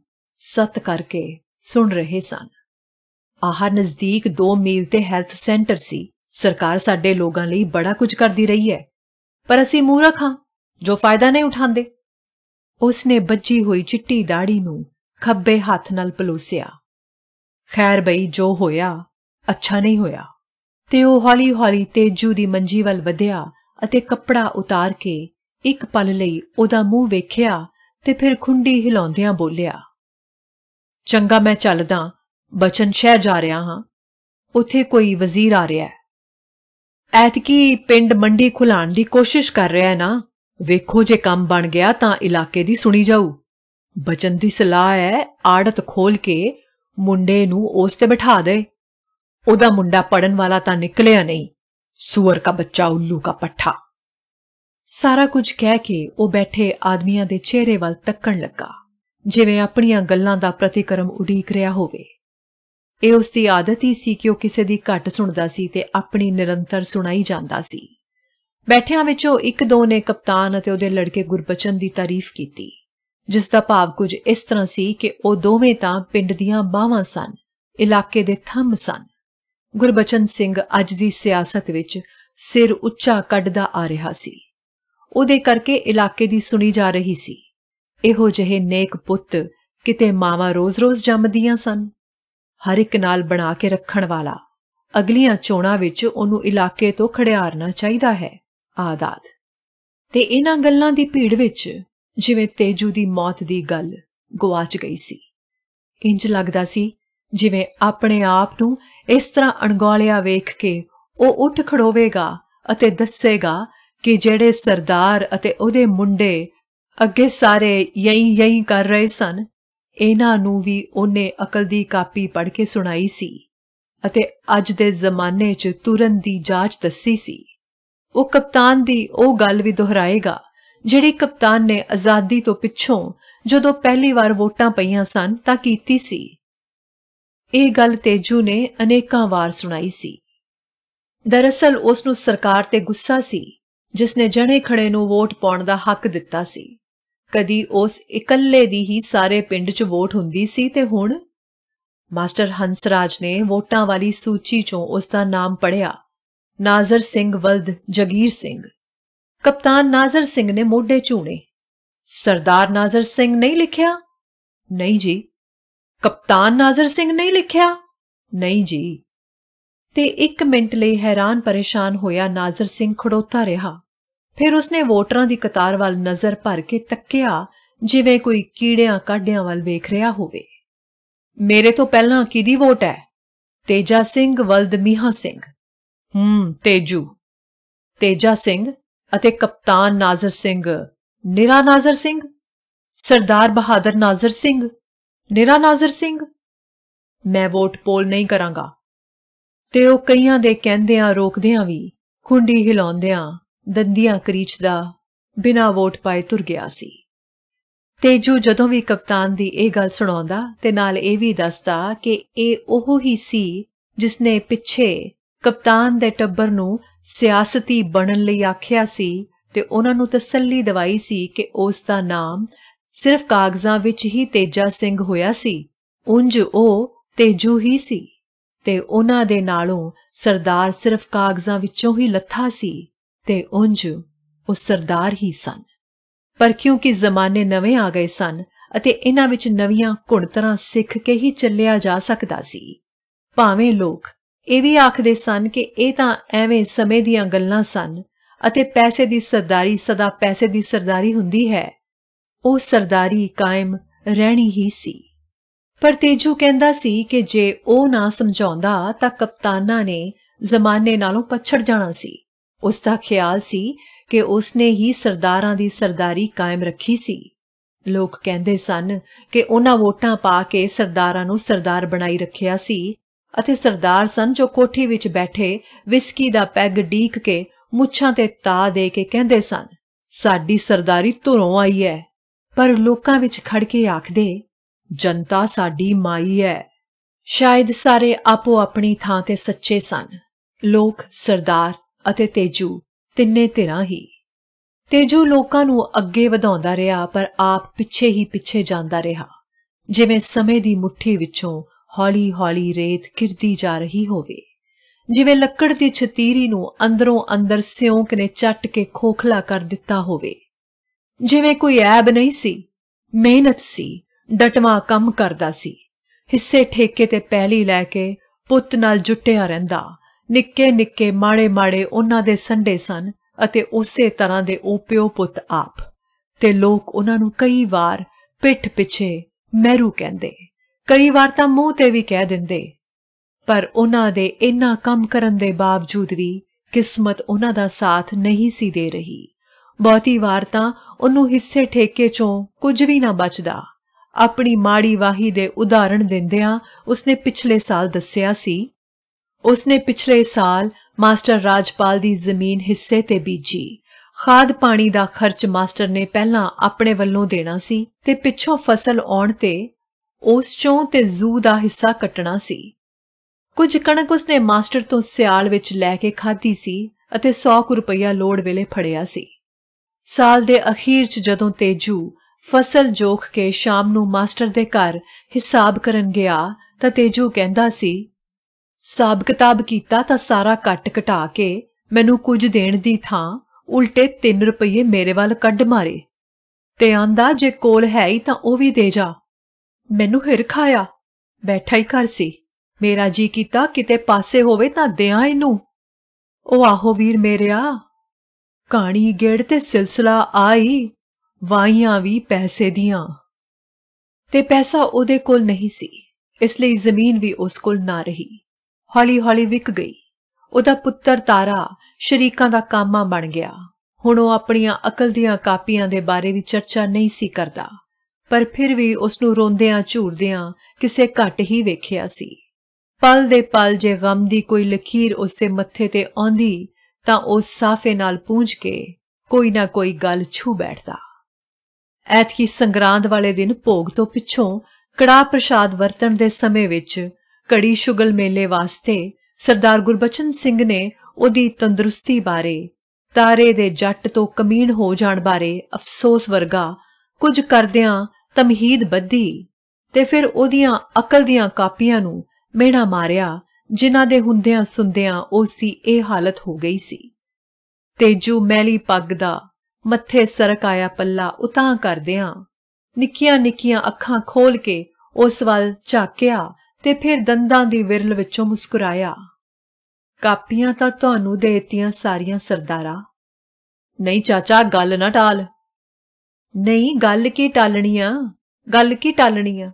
ਸਤ ਕਰਕੇ ਸੁਣ ਰਹੇ ਸਨ ਆਹ ਨਜ਼ਦੀਕ 2 ਮੀਲ ਤੇ ਹੈਲਥ ਸੈਂਟਰ ਸੀ ਸਰਕਾਰ ਸਾਡੇ ਲੋਕਾਂ ਲਈ ਬੜਾ ਕੁਝ ਕਰਦੀ ਰਹੀ ਹੈ ਪਰ ਅਸੀਂ ਮੂਰਖ ਹਾਂ ਜੋ ਫਾਇਦਾ ਨਹੀਂ ਉਠਾਉਂਦੇ ਉਸਨੇ ਬੱਜੀ ਹੋਈ ਚਿੱਟੀ ਦਾੜੀ ਨੂੰ ਖੱਬੇ ਹੱਥ ਨਾਲ ਪਲੋਸਿਆ ਖੈਰ ਬਈ ਜੋ ਹੋਇਆ ਅੱਛਾ ਨਹੀਂ ਹੋਇਆ ਤੇ ਉਹ ਹੌਲੀ-ਹੌਲੀ ਤੇਜੂ ਦੀ ਮੰਜੀ ਵੱਲ ਵਧਿਆ ਅਤੇ ਕੱਪੜਾ ਉਤਾਰ ਕੇ ਇੱਕ ਪਲ ਲਈ ਉਹਦਾ ਮੂੰਹ ਵੇਖਿਆ ਤੇ ਫਿਰ ਖੁੰਡੀ ਹਿਲਾਉਂਦਿਆਂ ਬੋਲਿਆ ਚੰਗਾ ਮੈਂ ਚੱਲਦਾ ਬਚਨ ਸ਼ਹਿਰ ਜਾ ਰਿਹਾ ਹਾਂ ਉਥੇ ਕੋਈ ਵਜ਼ੀਰ ਆ ਰਿਹਾ ਹੈ ਐਤਕੀ ਪਿੰਡ ਮੰਡੀ ਖੁਲਾਣ ਦੀ ਕੋਸ਼ਿਸ਼ ਕਰ ਰਿਹਾ ਹੈ ਨਾ ਵੇਖੋ ਜੇ ਕੰਮ ਬਣ ਗਿਆ ਤਾਂ ਇਲਾਕੇ ਦੀ ਸੁਣੀ ਜਾਊ ਬਚਨ ਦੀ ਸਲਾਹ ਹੈ ਆੜਤ ਖੋਲ ਕੇ ਮੁੰਡੇ ਨੂੰ ਉਸ ਤੇ ਬਿਠਾ ਦੇ ਉਹਦਾ ਮੁੰਡਾ ਪੜਨ ਵਾਲਾ ਤਾਂ ਨਿਕਲਿਆ ਨਹੀਂ ਸੂਰ ਦਾ ਬੱਚਾ ਉੱਲੂ ਦਾ ਪੱਠਾ ਸਾਰਾ ਕੁਝ ਕਹਿ ਕੇ ਉਹ ਬੈਠੇ ਆਦਮੀਆਂ ਦੇ ਚਿਹਰੇ ਵੱਲ ਤੱਕਣ ਲੱਗਾ ਜਿਵੇਂ ਆਪਣੀਆਂ ਗੱਲਾਂ ਦਾ ਪ੍ਰਤੀਕਰਮ ਉਡੀਕ ਰਿਹਾ ਹੋਵੇ ਇਹ ਉਸ ਦੀ ਆਦਤ ਹੀ ਸੀ ਕਿ ਉਹ ਕਿਸੇ ਦੀ ਘੱਟ ਸੁਣਦਾ ਸੀ ਤੇ ਆਪਣੀ ਨਿਰੰਤਰ ਸੁਣਾਈ ਜਾਂਦਾ ਸੀ ਬੈਠਿਆਂ ਵਿੱਚੋਂ ਇੱਕ ਦੋ ਨੇ ਕਪਤਾਨ ਅਤੇ ਉਹਦੇ ਲੜਕੇ ਗੁਰਬਚਨ ਦੀ ਤਾਰੀਫ ਕੀਤੀ ਜਿਸ ਦਾ ਭਾਵ ਕੁਝ ਇਸ ਤਰ੍ਹਾਂ ਸੀ ਕਿ ਉਹ ਦੋਵੇਂ ਤਾਂ ਪਿੰਡ ਦੀਆਂ ਬਾਹਾਂ ਸਨ ਇਲਾਕੇ ਦੇ ਥੰਮ ਸਨ ਗੁਰਬਚਨ ਸਿੰਘ ਅੱਜ ਦੀ ਸਿਆਸਤ ਵਿੱਚ ਸਿਰ ਉੱਚਾ ਕੱਢਦਾ ਆ ਰਿਹਾ ਸੀ ਉਹਦੇ ਕਰਕੇ ਇਲਾਕੇ ਦੀ ਸੁਣੀ ਜਾ ਰਹੀ ਸੀ ਇਹੋ ਜਿਹੇ ਨੇਕ ਪੁੱਤ ਕਿਤੇ ਮਾਵਾ ਰੋਜ਼-ਰੋਜ਼ ਜੰਮਦੀਆਂ ਸਨ ਹਰ ਇੱਕ ਨਾਲ ਬਣਾ ਕੇ ਰੱਖਣ ਵਾਲਾ ਅਗਲੀਆਂ ਚੋਣਾਂ ਵਿੱਚ ਉਹਨੂੰ ਇਲਾਕੇ ਤੋਂ ਖੜਿਆਰਨਾ ਚਾਹੀਦਾ ਹੈ ਆਦਾਦ ਤੇ ਇਹਨਾਂ ਗੱਲਾਂ ਦੀ ਭੀੜ ਵਿੱਚ ਜਿਵੇਂ ਤੇਜੂ ਦੀ ਮੌਤ ਦੀ ਗੱਲ ਗਵਾਚ ਗਈ ਸੀ ਇੰਜ ਲੱਗਦਾ ਸੀ ਜਿਵੇਂ ਆਪਣੇ ਆਪ ਨੂੰ ਇਸ ਤਰ੍ਹਾਂ ਅਣਗੌਲਿਆ ਵੇਖ ਕੇ ਉਹ ਉੱਠ ਖੜੋਵੇਗਾ ਅਤੇ ਦੱਸੇਗਾ ਕਿ ਜਿਹੜੇ ਸਰਦਾਰ ਅਤੇ ਉਹਦੇ ਮੁੰਡੇ ਅੱਗੇ ਸਾਰੇ ਯਹੀਂ ਯਹੀਂ ਕਰ ਰਹੇ ਸਨ ਇਹਨਾਂ ਨੂੰ ਵੀ ਉਹਨੇ ਅਕਲ ਦੀ ਕਾਪੀ ਪੜ੍ਹ ਕੇ ਸੁਣਾਈ ਸੀ ਅਤੇ ਅੱਜ ਦੇ ਜ਼ਮਾਨੇ 'ਚ ਤੁਰਨ ਦੀ ਜਾਂਚ ਦੱਸੀ ਸੀ ਉਹ ਕਪਤਾਨ ਦੀ ਉਹ ਗੱਲ ਵੀ ਦੁਹਰਾਏਗਾ ਜਿਹੜੀ ਕਪਤਾਨ ਨੇ ਆਜ਼ਾਦੀ ਤੋਂ ਪਿੱਛੋਂ ਜਦੋਂ ਪਹਿਲੀ ਵਾਰ ਵੋਟਾਂ ਪਈਆਂ ਸਨ ਤਾਂ ਕੀਤੀ ਸੀ ਇਹ ਗੱਲ ਤੇਜੂ ਨੇ ਅਨੇਕਾਂ ਵਾਰ ਸੁਣਾਈ ਸੀ ਦਰਅਸਲ ਉਸ ਨੂੰ ਸਰਕਾਰ ਤੇ ਗੁੱਸਾ ਸੀ ਜਿਸ ਨੇ ਜਣੇ ਖੜੇ ਨੂੰ ਵੋਟ ਪਾਉਣ ਦਾ ਹੱਕ ਦਿੱਤਾ ਸੀ ਕਦੀ ਉਸ ਇਕੱਲੇ ਦੀ ਹੀ ਸਾਰੇ ਪਿੰਡ 'ਚ ਵੋਟ ਹੁੰਦੀ ਸੀ ਤੇ ਹੁਣ ਮਾਸਟਰ ਹੰਸਰਾਜ ਨੇ ਵੋਟਾਂ ਵਾਲੀ ਸੂਚੀ 'ਚੋਂ ਉਸ ਦਾ ਨਾਮ ਪੜਿਆ ਨਾਜ਼ਰ ਸਿੰਘ ਵਲਦ ਜਗੀਰ ਸਿੰਘ ਕਪਤਾਨ ਨਾਜ਼ਰ ਸਿੰਘ ਨੇ ਮੋਢੇ ਝੂਣੇ ਸਰਦਾਰ ਨਾਜ਼ਰ ਸਿੰਘ ਨਹੀਂ ਲਿਖਿਆ ਨਹੀਂ ਜੀ ਕਪਤਾਨ ਨਾਜ਼ਰ ਸਿੰਘ ਨਹੀਂ ਲਿਖਿਆ ਨਹੀਂ ਜੀ ਤੇ 1 ਮਿੰਟ ਲਈ ਹੈਰਾਨ ਪਰੇਸ਼ਾਨ ਹੋਇਆ ਨਾਜ਼ਰ ਸਿੰਘ ਖੜੋਤਾ ਰਿਹਾ ਫਿਰ ਉਸਨੇ ਵੋਟਰਾਂ ਦੀ ਕਤਾਰ ਵੱਲ ਨਜ਼ਰ ਭਰ ਕੇ ਤੱਕਿਆ ਜਿਵੇਂ ਕੋਈ ਕੀੜਿਆਂ ਕਾਢਿਆਂ ਵੱਲ ਵੇਖ ਰਿਹਾ ਹੋਵੇ ਮੇਰੇ ਤੋਂ ਪਹਿਲਾਂ ਕਿਹਦੀ ਵੋਟ ਹੈ ਤੇਜਾ ਸਿੰਘ ਵਲਦ ਮੀਹਾ ਸਿੰਘ ਹੂੰ ਤੇਜੂ ਤੇਜਾ ਸਿੰਘ ਅਤੇ ਕਪਤਾਨ ਨਾਜ਼ਰ ਸਿੰਘ ਨਿਰਾ ਨਾਜ਼ਰ ਸਿੰਘ ਸਰਦਾਰ ਬਹਾਦਰ ਨਾਜ਼ਰ ਸਿੰਘ ਨਿਰਾ ਨਾਜ਼ਰ ਸਿੰਘ ਮੈਂ ਵੋਟ ਪੋਲ ਨਹੀਂ ਕਰਾਂਗਾ ਤੇ ਉਹ ਕਈਆਂ ਦੇ ਕਹਿੰਦਿਆਂ ਰੋਕਦਿਆਂ ਵੀ ਖੁੰਡੀ ਹਿਲਾਉਂਦਿਆਂ ਦੰਦੀਆਂ ਕਰੀਚਦਾ ਬਿਨਾ ਵੋਟ ਪਾਏ ਤੁਰ ਗਿਆ ਸੀ ਤੇਜੂ ਜਦੋਂ ਵੀ ਕਪਤਾਨ ਦੀ ਇਹ ਗੱਲ ਸੁਣਾਉਂਦਾ ਤੇ ਨਾਲ ਇਹ ਵੀ ਦੱਸਦਾ ਕਿ ਇਹ ਉਹ ਹੀ ਸੀ ਜਿਸਨੇ ਪਿੱਛੇ ਕਪਤਾਨ ਦੇ ਟੱਬਰ ਨੂੰ ਸਿਆਸਤੀ ਬਣਨ ਲਈ ਆਖਿਆ ਸੀ ਤੇ ਉਹਨਾਂ ਨੂੰ ਤਸੱਲੀ ਦਵਾਈ ਸੀ ਕਿ ਉਸ ਦਾ ਨਾਮ ਸਿਰਫ ਕਾਗਜ਼ਾਂ ਵਿੱਚ ਹੀ ਤੇਜਾ ਸਿੰਘ ਹੋਇਆ ਸੀ ਉੰਜ ਉਹ ਤੇਜੂ ਹੀ ਸੀ ਤੇ ਉਹਨਾਂ ਦੇ ਨਾਲੋਂ ਸਰਦਾਰ ਸਿਰਫ ਕਾਗਜ਼ਾਂ ਵਿੱਚੋਂ ਹੀ ਲੱਥਾ ਸੀ ਤੇ ਉੰਜ ਉਹ ਸਰਦਾਰ ਹੀ ਸਨ ਪਰ ਕਿਉਂਕਿ ਜ਼ਮਾਨੇ ਨਵੇਂ ਆ ਗਏ ਸਨ ਅਤੇ ਇਹਨਾਂ ਵਿੱਚ ਨਵੀਆਂ ਤਰ੍ਹਾਂ ਸਿੱਖ ਕੇ ਹੀ ਚੱਲਿਆ ਜਾ ਸਕਦਾ ਸੀ ਭਾਵੇਂ ਲੋਕ ਇਹ ਵੀ ਆਖਦੇ ਸਨ ਕਿ ਇਹ ਤਾਂ ਐਵੇਂ ਸਮੇਂ ਦੀਆਂ ਗੱਲਾਂ ਸਨ ਅਤੇ ਪੈਸੇ ਦੀ ਸਰਦਾਰੀ ਸਦਾ ਪੈਸੇ ਦੀ ਸਰਦਾਰੀ ਹੁੰਦੀ ਹੈ ਉਹ ਸਰਦਾਰੀ ਕਾਇਮ ਰਹਿਣੀ ਹੀ ਸੀ ਪਰ ਤੇਜੂ ਕਹਿੰਦਾ ਸੀ ਕਿ ਜੇ ਉਹ ਨਾ ਸਮਝਾਉਂਦਾ ਤਾਂ ਕਪਤਾਨਾਂ ਨੇ ਜ਼ਮਾਨੇ ਨਾਲੋਂ ਪਛੜ ਜਾਣਾ ਸੀ ਉਸ ਦਾ ਖਿਆਲ ਸੀ ਕਿ ਉਸ ਨੇ ਹੀ ਸਰਦਾਰਾਂ ਦੀ ਸਰਦਾਰੀ ਕਾਇਮ ਰੱਖੀ ਸੀ ਲੋਕ ਕਹਿੰਦੇ ਸਨ ਕਿ ਉਹਨਾਂ ਵੋਟਾਂ ਪਾ ਕੇ ਸਰਦਾਰਾਂ ਨੂੰ ਸਰਦਾਰ ਬਣਾਈ ਰੱਖਿਆ ਸੀ ਅਤੇ ਸਰਦਾਰ ਸਨ ਜੋ ਕੋਠੀ ਵਿੱਚ ਬੈਠੇ ਵਿਸਕੀ ਦਾ ਪੈਗ ਡੀਕ ਕੇ ਮੁੱਛਾਂ ਤੇ ਤਾ ਦੇ ਕੇ ਕਹਿੰਦੇ ਸਨ ਸਾਡੀ ਸਰਦਾਰੀ ਧੁਰੋਂ ਆਈ ਹੈ ਪਰ ਲੋਕਾਂ ਵਿੱਚ ਖੜ ਕੇ ਆਖਦੇ ਜਨਤਾ ਸਾਡੀ ਮਾਈ ਹੈ ਸ਼ਾਇਦ ਸਾਰੇ ਆਪੋ ਆਪਣੀ ਥਾਂ ਤੇ ਸੱਚੇ ਸਨ ਲੋਕ ਸਰਦਾਰ ਅਤੇ ਤੇਜੂ ਤਿੰਨੇ ਧਿਰਾਂ ਹੀ ਤੇਜੂ ਲੋਕਾਂ ਨੂੰ ਅੱਗੇ ਵਧਾਉਂਦਾ ਰਿਹਾ ਪਰ ਆਪ ਪਿੱਛੇ ਹੀ ਪਿੱਛੇ ਜਾਂਦਾ ਰਿਹਾ ਜਿਵੇਂ ਸਮੇਂ ਦੀ ਮੁੱਠੀ ਵਿੱਚੋਂ ਹੌਲੀ-ਹੌਲੀ ਰੇਤ ਕਿਰਦੀ ਜਾ ਰਹੀ ਹੋਵੇ ਜਿਵੇਂ ਲੱਕੜ ਦੀ ਛਤੀਰੀ ਨੂੰ ਅੰਦਰੋਂ ਅੰਦਰ ਸਿਉਂਕ ਨੇ ਚੱਟ ਕੇ ਖੋਖਲਾ ਕਰ ਦਿੱਤਾ ਹੋਵੇ ਜਿਵੇਂ ਕੋਈ ਐਬ ਨਹੀਂ ਸੀ ਮਿਹਨਤ ਸੀ ਡਟਵਾ ਕੰਮ ਕਰਦਾ ਸੀ ਹਿੱਸੇ ਠੇਕੇ ਤੇ ਪਹਿਲੀ ਲੈ ਕੇ ਪੁੱਤ ਨਾਲ ਜੁਟਿਆ ਰਹਿੰਦਾ ਨਿੱਕੇ ਨਿੱਕੇ ਮਾੜੇ ਮਾੜੇ ਉਹਨਾਂ ਦੇ ਸੰਡੇ ਸਨ ਅਤੇ ਉਸੇ ਤਰ੍ਹਾਂ ਦੇ ਉਹ ਪਿਓ ਪੁੱਤ ਆਪ ਤੇ ਲੋਕ ਉਹਨਾਂ ਨੂੰ ਕਈ ਵਾਰ ਪਿੱਠ ਪਿੱਛੇ ਮਹਿਰੂ ਕਹਿੰਦੇ ਕਈ ਵਾਰ ਤਾਂ ਮੂੰਹ ਤੇ ਵੀ ਕਹਿ ਦਿੰਦੇ ਪਰ ਉਹਨਾਂ ਦੇ ਇੰਨਾ ਕੰਮ ਕਰਨ ਦੇ ਬਾਵਜੂਦ ਵੀ ਕਿਸਮਤ ਉਹਨਾਂ ਦਾ ਸਾਥ ਨਹੀਂ ਸੀ ਦੇ ਰਹੀ ਬਹੁਤੀ ਵਾਰ ਤਾਂ ਉਹਨੂੰ ਹਿੱਸੇ ਠੇਕੇ ਚੋਂ ਕੁਝ ਵੀ ਨਾ ਬਚਦਾ ਆਪਣੀ ਮਾੜੀ ਵਾਹੀ ਦੇ ਉਦਾਹਰਣ ਦਿੰਦਿਆਂ ਉਸਨੇ ਪਿਛਲੇ ਸਾਲ ਦੱਸਿਆ ਸੀ ਉਸਨੇ ਪਿਛਲੇ ਸਾਲ ਮਾਸਟਰ ਰਾਜਪਾਲ ਦੀ ਜ਼ਮੀਨ ਹਿੱਸੇ ਤੇ ਬੀਜੀ ਖਾਦ ਪਾਣੀ ਦਾ ਖਰਚ ਮਾਸਟਰ ਨੇ ਪਹਿਲਾਂ ਆਪਣੇ ਵੱਲੋਂ ਦੇਣਾ ਸੀ ਤੇ ਪਿੱਛੋਂ ਫਸਲ ਆਉਣ ਤੇ ਉਸ ਚੋਂ ਤੇ ਜ਼ੂ ਦਾ ਹਿੱਸਾ ਕੱਟਣਾ ਸੀ ਕੁਝ ਕਣਕ ਉਸਨੇ ਮਾਸਟਰ ਤੋਂ ਸਿਆਲ ਵਿੱਚ ਲੈ ਕੇ ਖਾਧੀ ਸੀ ਅਤੇ 100 ਰੁਪਇਆ ਲੋੜ ਵੇਲੇ ਫੜਿਆ ਸੀ ਸਾਲ ਦੇ ਅਖੀਰ 'ਚ ਜਦੋਂ ਤੇਜੂ ਫਸਲ ਜੋਖ ਕੇ ਸ਼ਾਮ ਨੂੰ ਮਾਸਟਰ ਦੇ ਘਰ ਹਿਸਾਬ ਕਰਨ ਗਿਆ ਤਾਂ ਤੇਜੂ ਕਹਿੰਦਾ ਸੀ ਸਾਬ ਕਿਤਾਬ ਕੀਤਾ ਤਾਂ ਸਾਰਾ ਕੱਟ ਘਟਾ ਕੇ ਮੈਨੂੰ ਕੁਝ ਦੇਣ ਦੀ ਥਾਂ ਉਲਟੇ 3 ਰੁਪਏ ਮੇਰੇ ਵੱਲ ਕੱਢ ਮਾਰੇ ਤੇ ਆਂਦਾ ਜੇ ਕੋਲ ਹੈ ਹੀ ਤਾਂ ਉਹ ਵੀ ਦੇ ਜਾ ਮੈਨੂੰ ਹਿਰ ਖਾਇਆ ਬੈਠਾ ਹੀ ਘਰ ਸੀ ਮੇਰਾ ਜੀ ਕੀਤਾ ਕਿਤੇ ਪਾਸੇ ਹੋਵੇ ਤਾਂ ਦਿਆਂ ਇਹਨੂੰ ਉਹ ਆਹੋ ਵੀਰ ਮੇਰਿਆ ਕਾਣੀ ਗੇੜ ਤੇ ਸਿਲਸਿਲਾ ਆਈ ਵਾਈਆਂ ਵੀ ਪੈਸੇ ਦੀਆਂ ਤੇ ਪੈਸਾ ਉਹਦੇ ਕੋਲ ਨਹੀਂ ਸੀ ਇਸ ਲਈ ਜ਼ਮੀਨ ਵੀ ਉਸ ਕੋਲ ਨਾ ਰਹੀ ਹੌਲੀ-ਹੌਲੀ ਵਿਕ ਗਈ ਉਹਦਾ ਪੁੱਤਰ ਤਾਰਾ ਸ਼ਰੀਕਾਂ ਦਾ ਕਾਮਾ ਬਣ ਗਿਆ ਹੁਣ ਉਹ ਆਪਣੀਆਂ ਅਕਲ ਦੀਆਂ ਕਾਪੀਆਂ ਦੇ ਬਾਰੇ ਵੀ ਚਰਚਾ ਨਹੀਂ ਸੀ ਕਰਦਾ ਪਰ ਫਿਰ ਵੀ ਉਸ ਨੂੰ ਰੋਂਦਿਆਂ ਝੂਰਦਿਆਂ ਕਿਸੇ ਘਟ ਹੀ ਵੇਖਿਆ ਸੀ ਪਲ ਦੇ ਪਲ ਜੇ ਗਮ ਦੀ ਕੋਈ ਲਕੀਰ ਉਸ ਦੇ ਮੱਥੇ ਤੇ ਆਉਂਦੀ ਤਾਂ ਉਹ ਸਾਫੇ ਨਾਲ ਪੂੰਝ ਕੇ ਕੋਈ ਨਾ ਕੋਈ ਗੱਲ ਛੂ ਬੈਠਦਾ ਐਤਕੀ ਸੰਗਰਾਂਦ ਵਾਲੇ ਦਿਨ ਭੋਗ ਤੋਂ ਪਿੱਛੋਂ ਕੜਾ ਪ੍ਰਸ਼ਾਦ ਵਰਤਣ ਦੇ ਸਮੇਂ ਵਿੱਚ ਕੜੀ ਸ਼ੁਗਲ ਮੇਲੇ ਵਾਸਤੇ ਸਰਦਾਰ ਗੁਰਬਚਨ ਸਿੰਘ ਨੇ ਉਹਦੀ ਤੰਦਰੁਸਤੀ ਬਾਰੇ ਤਾਰੇ ਦੇ ਜੱਟ ਤੋਂ ਕਮੀਨ ਹੋ ਜਾਣ ਬਾਰੇ ਅਫਸੋਸ ਵਰਗਾ ਕੁਝ ਕਰਦਿਆਂ ਤਮਹੀਦ ਬੱਧੀ ਤੇ ਫਿਰ ਉਹਦੀਆਂ ਅਕਲ ਦੀਆਂ ਕਾਪੀਆਂ ਨੂੰ ਮਿਹਣਾ ਮਾਰਿਆ ਜਿਨ੍ਹਾਂ ਦੇ ਹੁੰਦਿਆਂ ਸੁੰਦਿਆਂ ਉਸੀ ਇਹ ਹਾਲਤ ਹੋ ਗਈ ਸੀ ਤੇਜੂ ਮੈਲੀ ਪੱਗ ਦਾ ਮੱਥੇ ਸਰਕ ਆਇਆ ਪੱਲਾ ਉਤਾਂ ਕਰਦਿਆਂ ਨਿੱਕੀਆਂ ਨਿੱਕੀਆਂ ਅੱਖਾਂ ਖੋਲ ਕੇ ਉਸ ਵੱਲ ਝਾਕਿਆ ਤੇ ਫਿਰ ਦੰਦਾਂ ਦੀ ਵਿਰਲ ਵਿੱਚੋਂ ਮੁਸਕਰਾਇਆ ਕਾਪੀਆਂ ਤਾਂ ਤੁਹਾਨੂੰ ਦੇਤੀਆਂ ਸਾਰੀਆਂ ਸਰਦਾਰਾ ਨਹੀਂ ਚਾਚਾ ਗੱਲ ਨਾ ਟਾਲ ਨਹੀਂ ਗੱਲ ਕੀ ਟਾਲਣੀ ਆ ਗੱਲ ਕੀ ਟਾਲਣੀ ਆ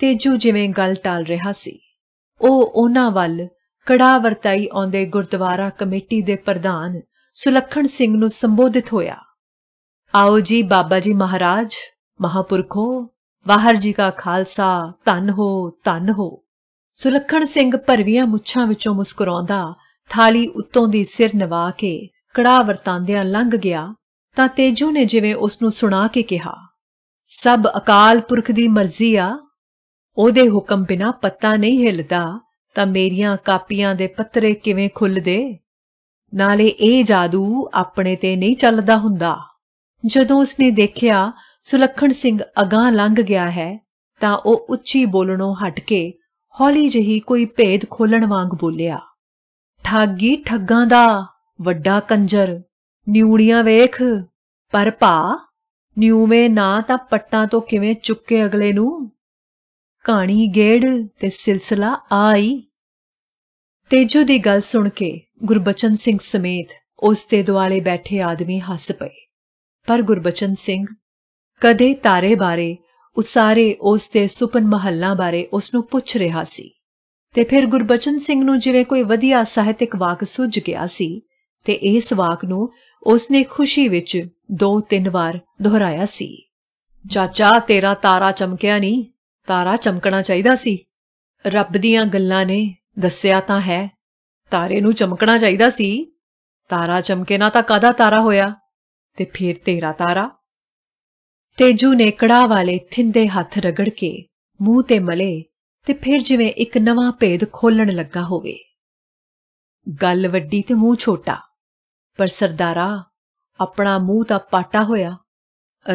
ਤੇਜੂ ਜਿਵੇਂ ਗੱਲ ਟਾਲ ਰਿਹਾ ਸੀ ਉਹ ਉਹਨਾਂ ਵੱਲ ਕੜਾ ਵਰਤਾਈ ਆਉਂਦੇ ਗੁਰਦੁਆਰਾ ਕਮੇਟੀ ਦੇ ਪ੍ਰਧਾਨ ਸੁਲੱਖਣ ਸਿੰਘ ਨੂੰ ਸੰਬੋਧਿਤ ਹੋਇਆ ਆਓ ਜੀ ਬਾਬਾ ਜੀ ਮਹਾਰਾਜ ਮਹਾਪੁਰਖੋ ਵਾਹਰ ਜੀ ਕਾ ਖਾਲਸਾ ਧੰਨ ਹੋ ਧੰਨ ਹੋ ਸੁਲੱਖਣ ਸਿੰਘ ਭਰਵੀਆਂ ਮੁੱਛਾਂ ਵਿੱਚੋਂ ਮੁਸਕਰਾਉਂਦਾ ਥਾਲੀ ਉੱਤੋਂ ਦੀ ਸਿਰ ਨਵਾ ਕੇ ਕੜਾ ਵਰਤਾਂਦਿਆਂ ਲੰਘ ਗਿਆ ਤਾਂ ਤੇਜੂ ਨੇ ਜਿਵੇਂ ਉਸ ਨੂੰ ਸੁਣਾ ਕੇ ਕਿਹਾ ਸਭ ਅਕਾਲ ਪੁਰਖ ਦੀ ਮਰਜ਼ੀ ਆ ਉਹਦੇ ਹੁਕਮ ਬਿਨਾ ਪੱਤਾ ਨਹੀਂ ਹਿਲਦਾ ਤਾਂ ਮੇਰੀਆਂ ਕਾਪੀਆਂ ਦੇ ਪੱਤਰੇ ਕਿਵੇਂ ਖੁੱਲਦੇ ਨਾਲੇ ਇਹ ਜਾਦੂ ਆਪਣੇ ਤੇ ਨਹੀਂ ਚੱਲਦਾ ਹੁੰਦਾ ਜਦੋਂ ਉਸਨੇ ਦੇਖਿਆ ਸੁਲੱਖਣ ਸਿੰਘ ਅਗਾਹ ਲੰਘ ਗਿਆ ਹੈ ਤਾਂ ਉਹ ਉੱਚੀ ਬੋਲਣੋਂ ਹਟ ਕੇ ਹੌਲੀ ਜਹੀ ਕੋਈ ਭੇਦ ਖੋਲਣ ਵਾਂਗ ਬੋਲਿਆ ਠਾਗੀ ਠੱਗਾਂ ਦਾ ਵੱਡਾ ਕੰਜਰ ਨਿਊੜੀਆਂ ਵੇਖ ਪਰ ਪਾ ਨਿਊਵੇਂ ਨਾ ਤਾਂ ਪੱਟਾਂ ਤੋਂ ਕਿਵੇਂ ਚੁੱਕੇ ਅਗਲੇ ਨੂੰ ਕਹਾਣੀ ਗੇੜ ਤੇ ਸਿਲਸਿਲਾ ਆਈ ਤੇਜੂ ਦੀ ਗੱਲ ਸੁਣ ਕੇ ਗੁਰਬਚਨ ਸਿੰਘ ਸਮੇਤ ਉਸ ਦੇ ਦੁਆਲੇ ਬੈਠੇ ਆਦਮੀ ਹੱਸ ਪਏ ਪਰ ਗੁਰਬਚਨ ਸਿੰਘ ਕਦੇ ਤਾਰੇ ਬਾਰੇ ਉਸਾਰੇ ਉਸ ਦੇ ਸੁਪਨ ਮਹੱਲਾਂ ਬਾਰੇ ਉਸ ਨੂੰ ਪੁੱਛ ਰਿਹਾ ਸੀ ਤੇ ਫਿਰ ਗੁਰਬਚਨ ਸਿੰਘ ਨੂੰ ਜਿਵੇਂ ਕੋਈ ਵਧੀਆ ਸਾਹਿਤਿਕ ਵਾਕ ਸੁਝ ਗਿਆ ਸੀ ਤੇ ਇਸ ਵਾਕ ਨੂੰ ਉਸ ਨੇ ਖੁਸ਼ੀ ਵਿੱਚ ਦੋ ਤਿੰਨ ਵਾਰ ਦੁਹਰਾਇਆ ਸੀ ਚਾਚਾ ਤੇਰਾ ਤਾਰਾ ਚਮਕਿਆ ਨਹੀਂ ਤਾਰਾ ਚਮਕਣਾ ਚਾਹੀਦਾ ਸੀ ਰੱਬ ਦੀਆਂ ਗੱਲਾਂ ਨੇ ਦੱਸਿਆ ਤਾਂ ਹੈ ਤਾਰੇ ਨੂੰ ਚਮਕਣਾ ਚਾਹੀਦਾ ਸੀ ਤਾਰਾ ਚਮਕੇ ਨਾ ਤਾਂ ਕਾਦਾ ਤਾਰਾ ਹੋਇਆ ਤੇ ਫਿਰ ਤੇਰਾ ਤਾਰਾ ਤੇਜੂ ਨੇ ਕੜਾ ਵਾਲੇ ਥਿੰਦੇ ਹੱਥ ਰਗੜ ਕੇ ਮੂੰਹ ਤੇ ਮਲੇ ਤੇ ਫਿਰ ਜਿਵੇਂ ਇੱਕ ਨਵਾਂ ਭੇਦ ਖੋਲਣ ਲੱਗਾ ਹੋਵੇ ਗੱਲ ਵੱਡੀ ਤੇ ਮੂੰਹ ਛੋਟਾ ਪਰ ਸਰਦਾਰਾ ਆਪਣਾ ਮੂੰਹ ਤਾਂ ਪਾਟਾ ਹੋਇਆ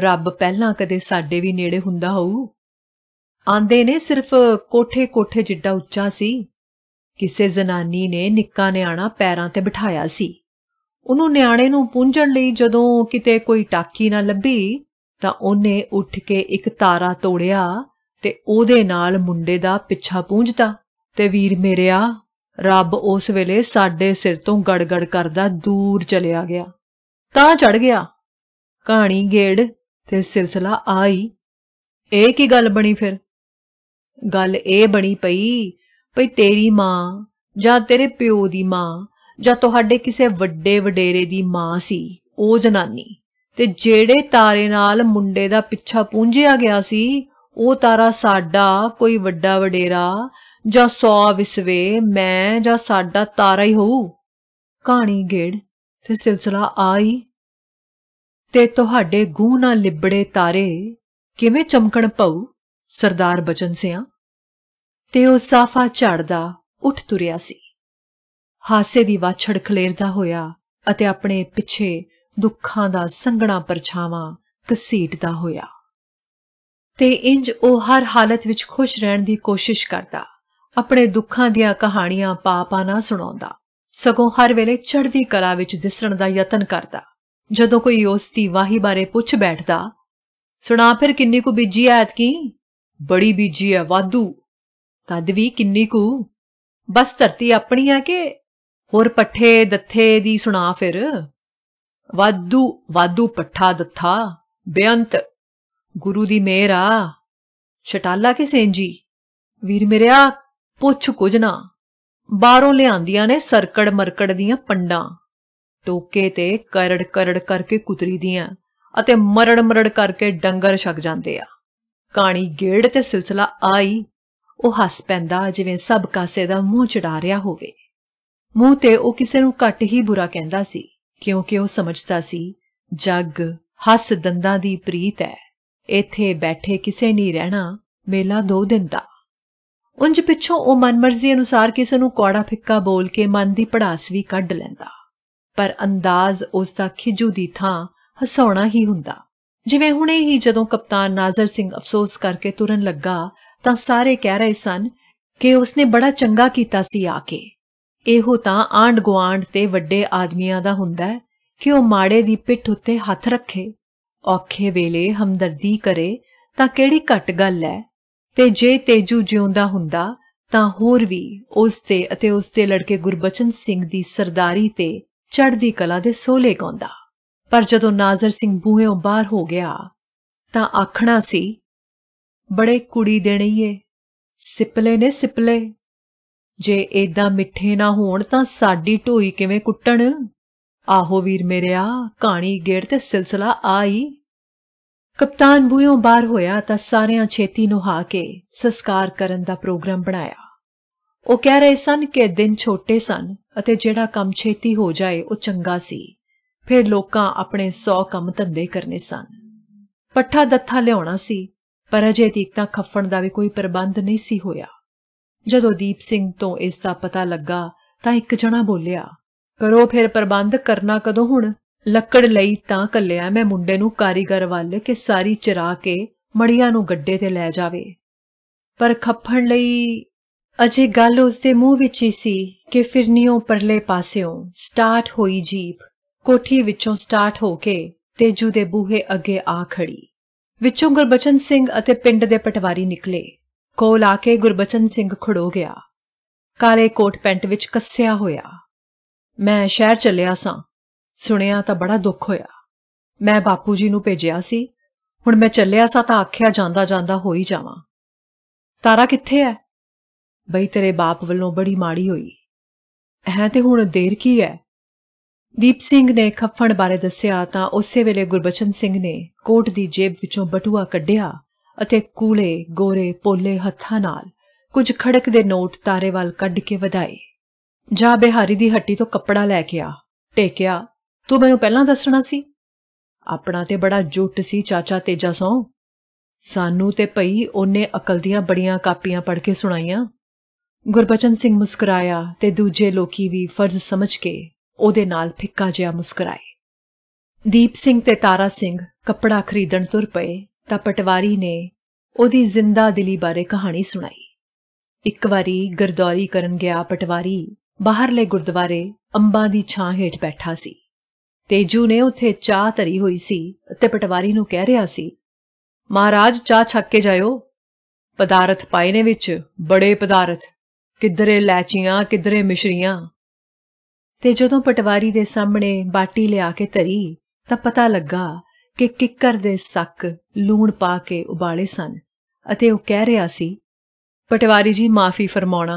ਰੱਬ ਪਹਿਲਾਂ ਕਦੇ ਸਾਡੇ ਵੀ ਨੇੜੇ ਹੁੰਦਾ ਹੋਊ ਆਂਦੇ ਨੇ ਸਿਰਫ ਕੋਠੇ-ਕੋਠੇ ਜਿੱਡਾ ਉੱਚਾ ਸੀ ਕਿਸੇ ਜ਼ਨਾਨੀ ਨੇ ਨਿੱਕਾ ਨਿਆਣਾ ਪੈਰਾਂ ਤੇ ਬਿਠਾਇਆ ਸੀ ਉਹਨੂੰ ਨਿਆਣੇ ਨੂੰ ਪੁੰਝਣ ਲਈ ਜਦੋਂ ਕਿਤੇ ਕੋਈ ਟਾਕੀ ਨਾ ਲੱਭੀ ਤਾਂ ਉਹਨੇ ਉੱਠ ਕੇ ਇੱਕ ਤਾਰਾ ਤੋੜਿਆ ਤੇ ਉਹਦੇ ਨਾਲ ਮੁੰਡੇ ਦਾ ਪਿੱਛਾ ਪੂੰਝਦਾ ਤੇ ਵੀਰ ਮੇਰਿਆ ਰੱਬ ਉਸ ਵੇਲੇ ਸਾਡੇ ਸਿਰ ਤੋਂ ਗੜਗੜ ਕਰਦਾ ਦੂਰ ਚਲਿਆ ਗਿਆ ਤਾਂ ਚੜ ਗਿਆ ਕਹਾਣੀ ਗੇੜ ਤੇ ਸਿਲਸਿਲਾ ਆਈ ਇਹ ਕੀ ਗੱਲ ਬਣੀ ਫਿਰ ਗੱਲ ਇਹ ਬਣੀ ਪਈ ਭਈ ਤੇਰੀ ਮਾਂ ਜਾਂ ਤੇਰੇ ਪਿਓ ਦੀ ਮਾਂ ਜਾਂ ਤੁਹਾਡੇ ਕਿਸੇ ਵੱਡੇ ਵਡੇਰੇ ਦੀ ਮਾਂ ਸੀ ਉਹ ਜਨਾਨੀ ਤੇ ਜਿਹੜੇ ਤਾਰੇ ਨਾਲ ਮੁੰਡੇ ਦਾ ਪਿੱਛਾ ਪੂੰਝਿਆ ਗਿਆ ਸੀ ਉਹ ਤਾਰਾ ਸਾਡਾ ਕੋਈ ਵੱਡਾ ਵਡੇਰਾ ਜਾਂ ਸੌ ਵਿਸਵੇ ਮੈਂ ਜਾਂ ਸਾਡਾ ਤਾਰਾ ਹੀ ਹੋਊ ਕਹਾਣੀ ਗੇੜ ਤੇ ਸਿਲਸਿਲਾ ਆਈ ਤੇ ਤੁਹਾਡੇ ਗੂ ਨਾਲ ਲਿਬੜੇ ਤਾਰੇ ਕਿਵੇਂ ਚਮਕਣ ਪਉ ਸਰਦਾਰ ਬਚਨ ਸਿਆ ਤੇ ਉਹ ਸਾਫਾ ਝੜਦਾ ਉੱਠ ਤੁਰਿਆ ਸੀ ਹਾਸੇ ਦੀ ਵਾਛੜ ਖਲੇਰਦਾ ਹੋਇਆ ਅਤੇ ਆਪਣੇ ਪਿੱਛੇ ਦੁੱਖਾਂ ਦਾ ਸੰਗਣਾ ਪਰਛਾਵਾਂ ਕਸੀਟਦਾ ਹੋਇਆ ਤੇ ਇੰਜ ਉਹ ਹਰ ਹਾਲਤ ਵਿੱਚ ਖੁਸ਼ ਰਹਿਣ ਦੀ ਕੋਸ਼ਿਸ਼ ਕਰਦਾ ਆਪਣੇ ਦੁੱਖਾਂ ਦੀਆਂ ਕਹਾਣੀਆਂ ਪਾਪਾ ਨਾ ਸੁਣਾਉਂਦਾ ਸਗੋਂ ਹਰ ਵੇਲੇ ਚੜ੍ਹਦੀ ਕਲਾ ਵਿੱਚ ਦਿਸਣ ਦਾ ਯਤਨ ਕਰਦਾ ਜਦੋਂ ਕੋਈ ਉਸ ਦੀ ਵਾਹੀ ਬਾਰੇ ਪੁੱਛ ਬੈਠਦਾ ਸੁਣਾ ਫਿਰ ਕਿੰਨੀ ਕੁ ਬੀਜੀ ਐਤ ਕੀ ਬੜੀ ਬੀਜੀ ਐ ਵਾਧੂ ਤਦ ਵੀ ਕਿੰਨੀ ਕੁ ਬਸ ਧਰਤੀ ਆਪਣੀ ਆ ਕਿ ਹੋਰ ਪੱਠੇ ਦੱਥੇ ਦੀ ਸੁਣਾ ਫਿਰ ਵਾਦੂ ਵਾਦੂ ਪੱਠਾ ਦਿੱਥਾ ਬੇਅੰਤ ਗੁਰੂ ਦੀ ਮਿਹਰ ਆ ਛਟਾਲਾ ਕੇ ਸੇਂਜੀ ਵੀਰ ਮੇਰਿਆ ਪੁੱਛ ਕੁਝ ਨਾ ਬਾਹਰੋਂ ਲਿਆਂਦੀਆਂ ਨੇ ਸਰਕੜ ਮਰਕੜ ਦੀਆਂ ਪੰਡਾਂ ਟੋਕੇ ਤੇ ਕਰੜ ਕਰੜ ਕਰਕੇ ਕੁਤਰੀ ਦੀਆਂ ਅਤੇ ਮਰੜ ਮਰੜ ਕਰਕੇ ਡੰਗਰ ਛਕ ਜਾਂਦੇ ਆ ਕਾਣੀ ਗੇੜ ਤੇ ਸਿਲਸਿਲਾ ਆਈ ਉਹ ਹੱਸ ਪੈਂਦਾ ਜਿਵੇਂ ਸਭ ਕਾਸੇ ਦਾ ਮੂੰਹ ਚੜਾ ਰਿਹਾ ਹੋਵੇ ਮੂੰਹ ਤੇ ਉਹ ਕਿਸੇ ਨੂੰ ਘੱਟ ਹੀ ਬੁਰਾ ਕਹਿੰਦਾ ਸੀ ਕਿਉਂਕਿ ਉਹ ਸਮਝਦਾ ਸੀ ਜੱਗ ਹੱਸ ਦੰਦਾਂ ਦੀ ਪ੍ਰੀਤ ਹੈ ਇੱਥੇ ਬੈਠੇ ਕਿਸੇ ਨਹੀਂ ਰਹਿਣਾ ਮੇਲਾ ਦੋ ਦਿਨ ਦਾ ਉੰਜ ਪਿੱਛੋਂ ਉਹ ਮਨਮਰਜ਼ੀ ਅਨੁਸਾਰ ਕਿਸੇ ਨੂੰ ਕੋੜਾ ਫਿੱਕਾ ਬੋਲ ਕੇ ਮਨ ਦੀ ਪੜਾਸ ਵੀ ਕੱਢ ਲੈਂਦਾ ਪਰ ਅੰਦਾਜ਼ ਉਸ ਦਾ ਖਿਜੂ ਦੀ ਥਾਂ ਹਸਾਉਣਾ ਹੀ ਹੁੰਦਾ ਜਿਵੇਂ ਹੁਣੇ ਹੀ ਜਦੋਂ ਕਪਤਾਨ ਨਾਜ਼ਰ ਸਿੰਘ ਅਫਸੋਸ ਕਰਕੇ ਤੁਰਨ ਲੱਗਾ ਤਾਂ ਸਾਰੇ ਕਹਿ ਰਹੇ ਸਨ ਕਿ ਉਸਨੇ ਬੜਾ ਚੰਗਾ ਕੀਤਾ ਸੀ ਆ ਕੇ ਇਹੋ ਤਾਂ ਆਂਡ ਗਵਾਂਡ ਤੇ ਵੱਡੇ ਆਦਮੀਆਂ ਦਾ ਹੁੰਦਾ ਕਿ ਉਹ ਮਾੜੇ ਦੀ ਪਿੱਠ ਉੱਤੇ ਹੱਥ ਰੱਖੇ ਔਖੇ ਵੇਲੇ ਹਮਦਰਦੀ ਕਰੇ ਤਾਂ ਕਿਹੜੀ ਘੱਟ ਗੱਲ ਐ ਤੇ ਜੇ ਤੇਜੂ ਜਿਉਂਦਾ ਹੁੰਦਾ ਤਾਂ ਹੋਰ ਵੀ ਉਸ ਤੇ ਅਤੇ ਉਸ ਤੇ ਲੜਕੇ ਗੁਰਬਚਨ ਸਿੰਘ ਦੀ ਸਰਦਾਰੀ ਤੇ ਚੜ੍ਹਦੀ ਕਲਾ ਦੇ ਸੋਲੇ ਗਾਉਂਦਾ ਪਰ ਜਦੋਂ ਨਾਜ਼ਰ ਸਿੰਘ ਬੂਹੇੋਂ ਬਾਹਰ ਹੋ ਗਿਆ ਤਾਂ ਆਖਣਾ ਸੀ ਬੜੇ ਕੁੜੀ ਦੇਣੀਏ ਸਿਪਲੇ ਨੇ ਸਿਪਲੇ ਜੇ ਏਦਾਂ ਮਿੱਠੇ ਨਾ ਹੋਣ ਤਾਂ ਸਾਡੀ ਢੋਈ ਕਿਵੇਂ ਕੁੱਟਣ ਆਹੋ ਵੀਰ ਮੇਰਿਆ ਕਹਾਣੀ ਗੇੜ ਤੇ ਸਿਲਸਿਲਾ ਆਈ ਕਪਤਾਨ ਬੂਇਓ ਬਾਹਰ ਹੋਇਆ ਤਾਂ ਸਾਰਿਆਂ ਛੇਤੀ ਨੁਹਾ ਕੇ ਸੰਸਕਾਰ ਕਰਨ ਦਾ ਪ੍ਰੋਗਰਾਮ ਬਣਾਇਆ ਉਹ ਕਹਿ ਰਹੇ ਸਨ ਕਿ ਦਿਨ ਛੋਟੇ ਸਨ ਅਤੇ ਜਿਹੜਾ ਕੰਮ ਛੇਤੀ ਹੋ ਜਾਏ ਉਹ ਚੰਗਾ ਸੀ ਫਿਰ ਲੋਕਾਂ ਆਪਣੇ 100 ਕੰਮ ਧੰਦੇ ਕਰਨੇ ਸਨ ਪੱਠਾ ਦੱਥਾ ਲਿਆਉਣਾ ਸੀ ਪਰ ਅਜੇ ਤੀਕ ਤਾਂ ਖੱਫਣ ਦਾ ਵੀ ਕੋਈ ਪ੍ਰਬੰਧ ਨਹੀਂ ਸੀ ਹੋਇਆ ਜਦੋਂ ਦੀਪ ਸਿੰਘ ਤੋਂ ਇਸ ਦਾ ਪਤਾ ਲੱਗਾ ਤਾਂ ਇੱਕ ਜਣਾ ਬੋਲਿਆ ਕਰੋ ਫਿਰ ਪ੍ਰਬੰਧ ਕਰਨਾ ਕਦੋਂ ਹੁਣ ਲੱਕੜ ਲਈ ਤਾਂ ਕੱਲਿਆ ਮੈਂ ਮੁੰਡੇ ਨੂੰ ਕਾਰੀਗਰ ਵੱਲ ਕਿ ਸਾਰੀ ਚਰਾ ਕੇ ਮੜੀਆਂ ਨੂੰ ਗੱਡੇ ਤੇ ਲੈ ਜਾਵੇ ਪਰ ਖੱਫਣ ਲਈ ਅਜੇ ਗੱਲ ਉਸਦੇ ਮੂੰਹ ਵਿੱਚ ਹੀ ਸੀ ਕਿ ਫਿਰਨੀਓਂ ਪਰਲੇ ਪਾਸਿਓਂ ਸਟਾਰਟ ਹੋਈ ਜੀਪ ਕੋਠੀ ਵਿੱਚੋਂ ਸਟਾਰਟ ਹੋ ਕੇ ਤੇਜੂ ਦੇ ਬੂਹੇ ਅੱਗੇ ਆ ਖੜੀ ਵਿੱਚੋਂ ਗੁਰਬਚਨ ਸਿੰਘ ਅਤੇ ਪਿੰਡ ਦੇ ਪਟਵਾਰੀ ਨਿਕਲੇ ਕੋਲ ਆ ਕੇ ਗੁਰਬਚਨ ਸਿੰਘ ਖੜੋ ਗਿਆ ਕਾਲੇ ਕੋਟ ਪੈਂਟ ਵਿੱਚ ਕੱਸਿਆ ਹੋਇਆ ਮੈਂ ਸ਼ਹਿਰ ਚੱਲਿਆ ਸਾਂ ਸੁਣਿਆ ਤਾਂ ਬੜਾ ਦੁੱਖ ਹੋਇਆ ਮੈਂ ਬਾਪੂ ਜੀ ਨੂੰ ਭੇਜਿਆ ਸੀ ਹੁਣ ਮੈਂ ਚੱਲਿਆ ਸਾਂ ਤਾਂ ਆਖਿਆ ਜਾਂਦਾ ਜਾਂਦਾ ਹੋ ਹੀ ਜਾਵਾਂ ਤਾਰਾ ਕਿੱਥੇ ਐ ਬਈ ਤੇਰੇ ਬਾਪ ਵੱਲੋਂ ਬੜੀ ਮਾੜੀ ਹੋਈ ਐ ਤੇ ਹੁਣ ਦੇਰ ਕੀ ਐ ਦੀਪ ਸਿੰਘ ਨੇ ਖੱਫਣ ਬਾਰੇ ਦੱਸਿਆ ਤਾਂ ਉਸੇ ਵੇਲੇ ਗੁਰਬਚਨ ਸਿੰਘ ਨੇ ਕੋਟ ਦੀ ਜੇਬ ਵਿੱਚੋਂ ਬਟੂਆ ਕੱਢਿਆ ਅਤੇ ਕੂਲੇ ਗੋਰੇ ਪੋਲੇ ਹੱਥਾਂ ਨਾਲ ਕੁਝ ਖੜਕ ਦੇ ਨੋਟ ਤਾਰੇ ਵੱਲ ਕੱਢ ਕੇ ਵਧਾਏ ਜਾ ਬਿਹਾਰੀ ਦੀ ਹੱਟੀ ਤੋਂ ਕੱਪੜਾ ਲੈ ਕੇ ਆ ਟੇਕਿਆ ਤੂੰ ਮੈਨੂੰ ਪਹਿਲਾਂ ਦੱਸਣਾ ਸੀ ਆਪਣਾ ਤੇ ਬੜਾ ਜੁੱਟ ਸੀ ਚਾਚਾ ਤੇਜਾ ਸੋ ਸਾਨੂੰ ਤੇ ਭਈ ਉਹਨੇ ਅਕਲ ਦੀਆਂ ਬੜੀਆਂ ਕਾਪੀਆਂ ਪੜ੍ਹ ਕੇ ਸੁਣਾਈਆਂ ਗੁਰਬਚਨ ਸਿੰਘ ਮੁਸਕਰਾਇਆ ਤੇ ਦੂਜੇ ਲੋਕੀ ਵੀ ਫਰਜ਼ ਸਮਝ ਕੇ ਉਹਦੇ ਨਾਲ ਫਿੱਕਾ ਜਿਹਾ ਮੁਸਕਰਾਏ ਦੀਪ ਸਿੰਘ ਤੇ ਤਾਰਾ ਸਿੰਘ ਕੱਪੜਾ ਖਰੀਦਣ ਤੁਰ ਪਏ ਤਾਂ ਪਟਵਾਰੀ ਨੇ ਉਹਦੀ ਜ਼ਿੰਦਾ ਦਿਲੀ ਬਾਰੇ ਕਹਾਣੀ ਸੁਣਾਈ ਇੱਕ ਵਾਰੀ ਗਰਦੌਰੀ ਕਰਨ ਗਿਆ ਪਟਵਾਰੀ ਬਾਹਰਲੇ ਗੁਰਦੁਆਰੇ ਅੰਬਾਂ ਦੀ ਛਾਂ ਹੇਠ ਬੈਠਾ ਸੀ ਤੇਜੂ ਨੇ ਉੱਥੇ ਚਾਹ ਧਰੀ ਹੋਈ ਸੀ ਤੇ ਪਟਵਾਰੀ ਨੂੰ ਕਹਿ ਰਿਹਾ ਸੀ ਮਹਾਰਾਜ ਚਾਹ ਛੱਕ ਕੇ ਜਾਇਓ ਪਦਾਰਥ ਪਾਏ ਨੇ ਵਿੱਚ ਬੜੇ ਪਦਾਰਥ ਕਿਧਰੇ ਲੈਚੀਆਂ ਕਿਧਰੇ ਮਿਸ਼ਰੀਆਂ ਤੇ ਜਦੋਂ ਪਟਵਾਰੀ ਦੇ ਸਾਹਮਣੇ ਬਾਟੀ ਲਿਆ ਕੇ ਧਰੀ ਤਾਂ ਪਤਾ ਲੱਗਾ ਕਿ ਕਿੱਕਰ ਦੇ ਸੱਕ ਲੂਣ ਪਾ ਕੇ ਉਬਾਲੇ ਸਨ ਅਤੇ ਉਹ ਕਹਿ ਰਿਹਾ ਸੀ ਪਟਵਾਰੀ ਜੀ ਮਾਫੀ ਫਰਮਾਉਣਾ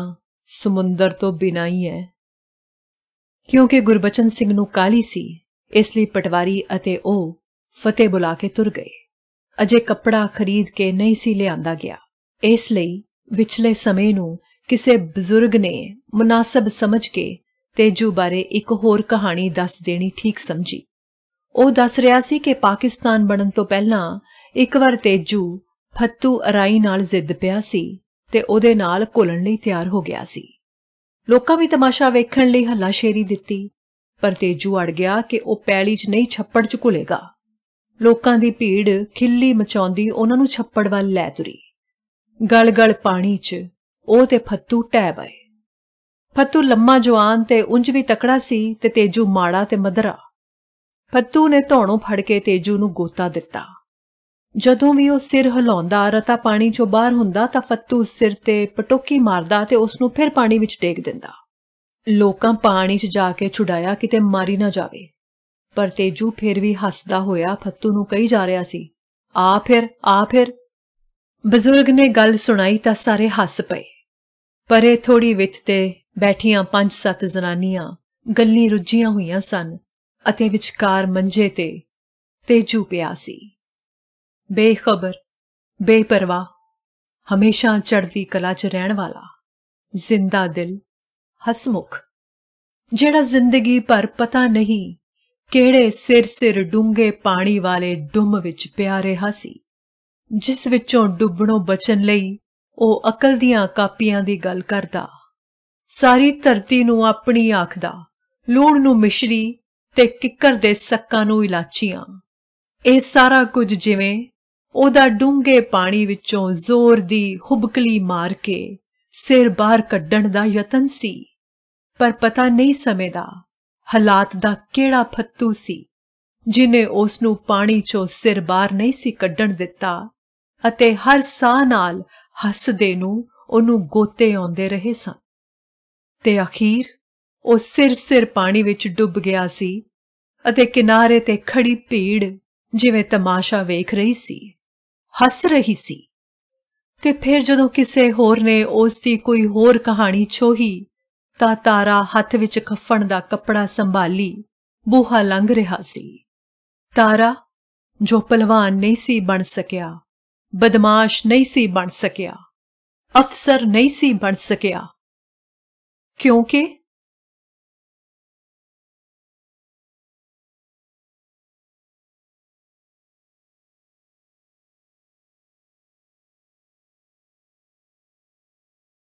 ਸਮੁੰਦਰ ਤੋਂ ਬਿਨਾ ਹੀ ਹੈ ਕਿਉਂਕਿ ਗੁਰਬਚਨ ਸਿੰਘ ਨੂੰ ਕਾਲੀ ਸੀ ਇਸ ਲਈ ਪਟਵਾਰੀ ਅਤੇ ਉਹ ਫਤਿਹ ਬੁਲਾ ਕੇ ਤੁਰ ਗਏ ਅਜੇ ਕੱਪੜਾ ਖਰੀਦ ਕੇ ਨਹੀਂ ਸੀ ਲਿਆਂਦਾ ਗਿਆ ਇਸ ਲਈ ਵਿਚਲੇ ਸਮੇਂ ਨੂੰ ਕਿਸੇ ਬਜ਼ੁਰਗ ਨੇ ਮناسب ਸਮਝ ਕੇ ਤੇਜੂ ਬਾਰੇ ਇੱਕ ਹੋਰ ਕਹਾਣੀ ਦੱਸ ਦੇਣੀ ਠੀਕ ਸਮਝੀ ਉਹ ਦੱਸ ਰਿਹਾ ਸੀ ਕਿ ਪਾਕਿਸਤਾਨ ਬਣਨ ਤੋਂ ਪਹਿਲਾਂ ਇੱਕ ਵਾਰ ਤੇਜੂ ਫੱਤੂ ਅਰਾਈ ਨਾਲ ਜ਼ਿੱਦ ਪਿਆ ਸੀ ਤੇ ਉਹਦੇ ਨਾਲ ਘੁਲਣ ਲਈ ਤਿਆਰ ਹੋ ਗਿਆ ਸੀ ਲੋਕਾਂ ਵੀ ਤਮਾਸ਼ਾ ਵੇਖਣ ਲਈ ਹੱਲਾਸ਼ੇਰੀ ਦਿੱਤੀ ਪਰ ਤੇਜੂ ਅੜ ਗਿਆ ਕਿ ਉਹ ਪੈਲੀ 'ਚ ਨਹੀਂ ਛੱਪੜ 'ਚ ਘੁਲੇਗਾ ਲੋਕਾਂ ਦੀ ਭੀੜ ਖਿੱਲੀ ਮਚਾਉਂਦੀ ਉਹਨਾਂ ਨੂੰ ਛੱਪੜ ਵੱਲ ਲੈ ਤੁਰੀ ਗਲਗਲ ਪਾਣੀ 'ਚ ਉਹ ਤੇ ਫੱਤੂ ਟਹਿ ਪਏ ਫੱਤੂ ਲੰਮਾ ਜਵਾਨ ਤੇ ਉਂਝ ਵੀ ਤਕੜਾ ਸੀ ਤੇ ਤੇਜੂ ਮਾੜਾ ਤੇ ਮਦਰਾ ਫੱਤੂ ਨੇ ਧੌਣੋਂ ਫੜ ਕੇ ਤੇਜੂ ਨੂੰ ਗੋਤਾ ਦਿੱਤਾ ਜਦੋਂ ਵੀ ਉਹ ਸਿਰ ਹਿਲਾਉਂਦਾ ਰਤਾ ਪਾਣੀ ਚੋਂ ਬਾਹਰ ਹੁੰਦਾ ਤਾਂ ਫੱਤੂ ਸਿਰ ਤੇ ਪਟੋਕੀ ਮਾਰਦਾ ਤੇ ਉਸ ਨੂੰ ਫਿਰ ਪਾਣੀ ਵਿੱਚ ਡੇਗ ਦਿੰਦਾ ਲੋਕਾਂ ਪਾਣੀ 'ਚ ਜਾ ਕੇ ਛੁਡਾਇਆ ਕਿਤੇ ਮਾਰੀ ਨਾ ਜਾਵੇ ਪਰ ਤੇਜੂ ਫਿਰ ਵੀ ਹੱਸਦਾ ਹੋਇਆ ਫੱਤੂ ਨੂੰ ਕਹੀ ਜਾ ਰਿਹਾ ਸੀ ਆ ਫਿਰ ਆ ਫਿਰ ਬਜ਼ੁਰਗ ਨੇ ਗੱਲ ਸੁਣਾਈ ਤਾਂ ਸਾਰੇ ਹੱਸ ਪਏ ਪਰੇ ਥੋੜੀ ਵਿੱਚ ਤੇ ਬੈਠੀਆਂ ਪੰਜ ਸੱਤ ਜ਼ਨਾਨੀਆਂ ਗੱਲੀ ਰੁੱਝੀਆਂ ਹੋਈਆਂ ਸਨ ਅਤੇ ਵਿਚਕਾਰ ਮੰਜੇ ਤੇ ਤੇਜੂ ਪਿਆ ਸੀ ਬੇਖਬਰ ਬੇਪਰਵਾਹ ਹਮੇਸ਼ਾ ਚੜਦੀ ਕਲਾ 'ਚ ਰਹਿਣ ਵਾਲਾ ਜ਼ਿੰਦਾ ਦਿਲ ਹਸਮੁਖ ਜਿਹੜਾ ਜ਼ਿੰਦਗੀ ਪਰ ਪਤਾ ਨਹੀਂ ਕਿਹੜੇ ਸਿਰ ਸਿਰ ਡੂੰਗੇ ਪਾਣੀ ਵਾਲੇ ਡੁੰਮ ਵਿੱਚ ਪਿਆ ਰਿਹਾ ਸੀ ਜਿਸ ਵਿੱਚੋਂ ਡੁੱਬਣੋਂ ਬਚਣ ਲਈ ਉਹ ਅਕਲ ਦੀਆਂ ਕਾਪੀਆਂ ਦੀ ਗੱਲ ਕਰਦਾ ਸਾਰੀ ਧਰਤੀ ਨੂੰ ਆਪਣੀ ਆਖਦਾ ਲੂਣ ਨੂੰ ਮਿਸ਼ਰੀ ਤੇ ਕਿੱਕਰ ਦੇ ਸੱਕਾਂ ਨੂੰ ਇਲਾਚੀਆਂ ਇਹ ਸਾਰਾ ਕੁਝ ਜਿਵੇਂ ਉਹਦਾ ਡੂੰਘੇ ਪਾਣੀ ਵਿੱਚੋਂ ਜ਼ੋਰ ਦੀ ਹੁਬਕਲੀ ਮਾਰ ਕੇ ਸਿਰ ਬਾਹਰ ਕੱਢਣ ਦਾ ਯਤਨ ਸੀ ਪਰ ਪਤਾ ਨਹੀਂ ਸਮੇਂ ਦਾ ਹਾਲਾਤ ਦਾ ਕਿਹੜਾ ਫੱਤੂ ਸੀ ਜਿਨੇ ਉਸ ਨੂੰ ਪਾਣੀ ਚੋਂ ਸਿਰ ਬਾਹਰ ਨਹੀਂ ਸੀ ਕੱਢਣ ਦਿੱਤਾ ਅਤੇ ਹਰ ਸਾਹ ਨਾਲ ਹੱਸਦੇ ਨੂੰ ਉਹਨੂੰ ਗੋਤੇ ਆਉਂਦੇ ਰਹੇ ਸਨ ਤੇ ਅਖੀਰ ਉਹ ਸਿਰ-ਸਿਰ ਪਾਣੀ ਵਿੱਚ ਡੁੱਬ ਗਿਆ ਸੀ ਅਤੇ ਕਿਨਾਰੇ ਤੇ ਖੜੀ ਭੀੜ ਜਿਵੇਂ ਤਮਾਸ਼ਾ ਵੇਖ ਰਹੀ ਸੀ ਹੱਸ ਰਹੀ ਸੀ ਤੇ ਫਿਰ ਜਦੋਂ ਕਿਸੇ ਹੋਰ ਨੇ ਉਸ ਦੀ ਕੋਈ ਹੋਰ ਕਹਾਣੀ ਛੋਹੀ ਤਾਂ ਤਾਰਾ ਹੱਥ ਵਿੱਚ ਖਫਣ ਦਾ ਕੱਪੜਾ ਸੰਭਾਲੀ ਬੂਹਾ ਲੰਘ ਰਿਹਾ ਸੀ ਤਾਰਾ ਜੋ ਪਹਿਲਵਾਨ ਨਹੀਂ ਸੀ ਬਣ ਸਕਿਆ ਬਦਮਾਸ਼ ਨਹੀਂ ਸੀ ਬਣ ਸਕਿਆ ਅਫਸਰ ਨਹੀਂ ਸੀ ਬਣ ਸਕਿਆ ਕਿਉਂਕਿ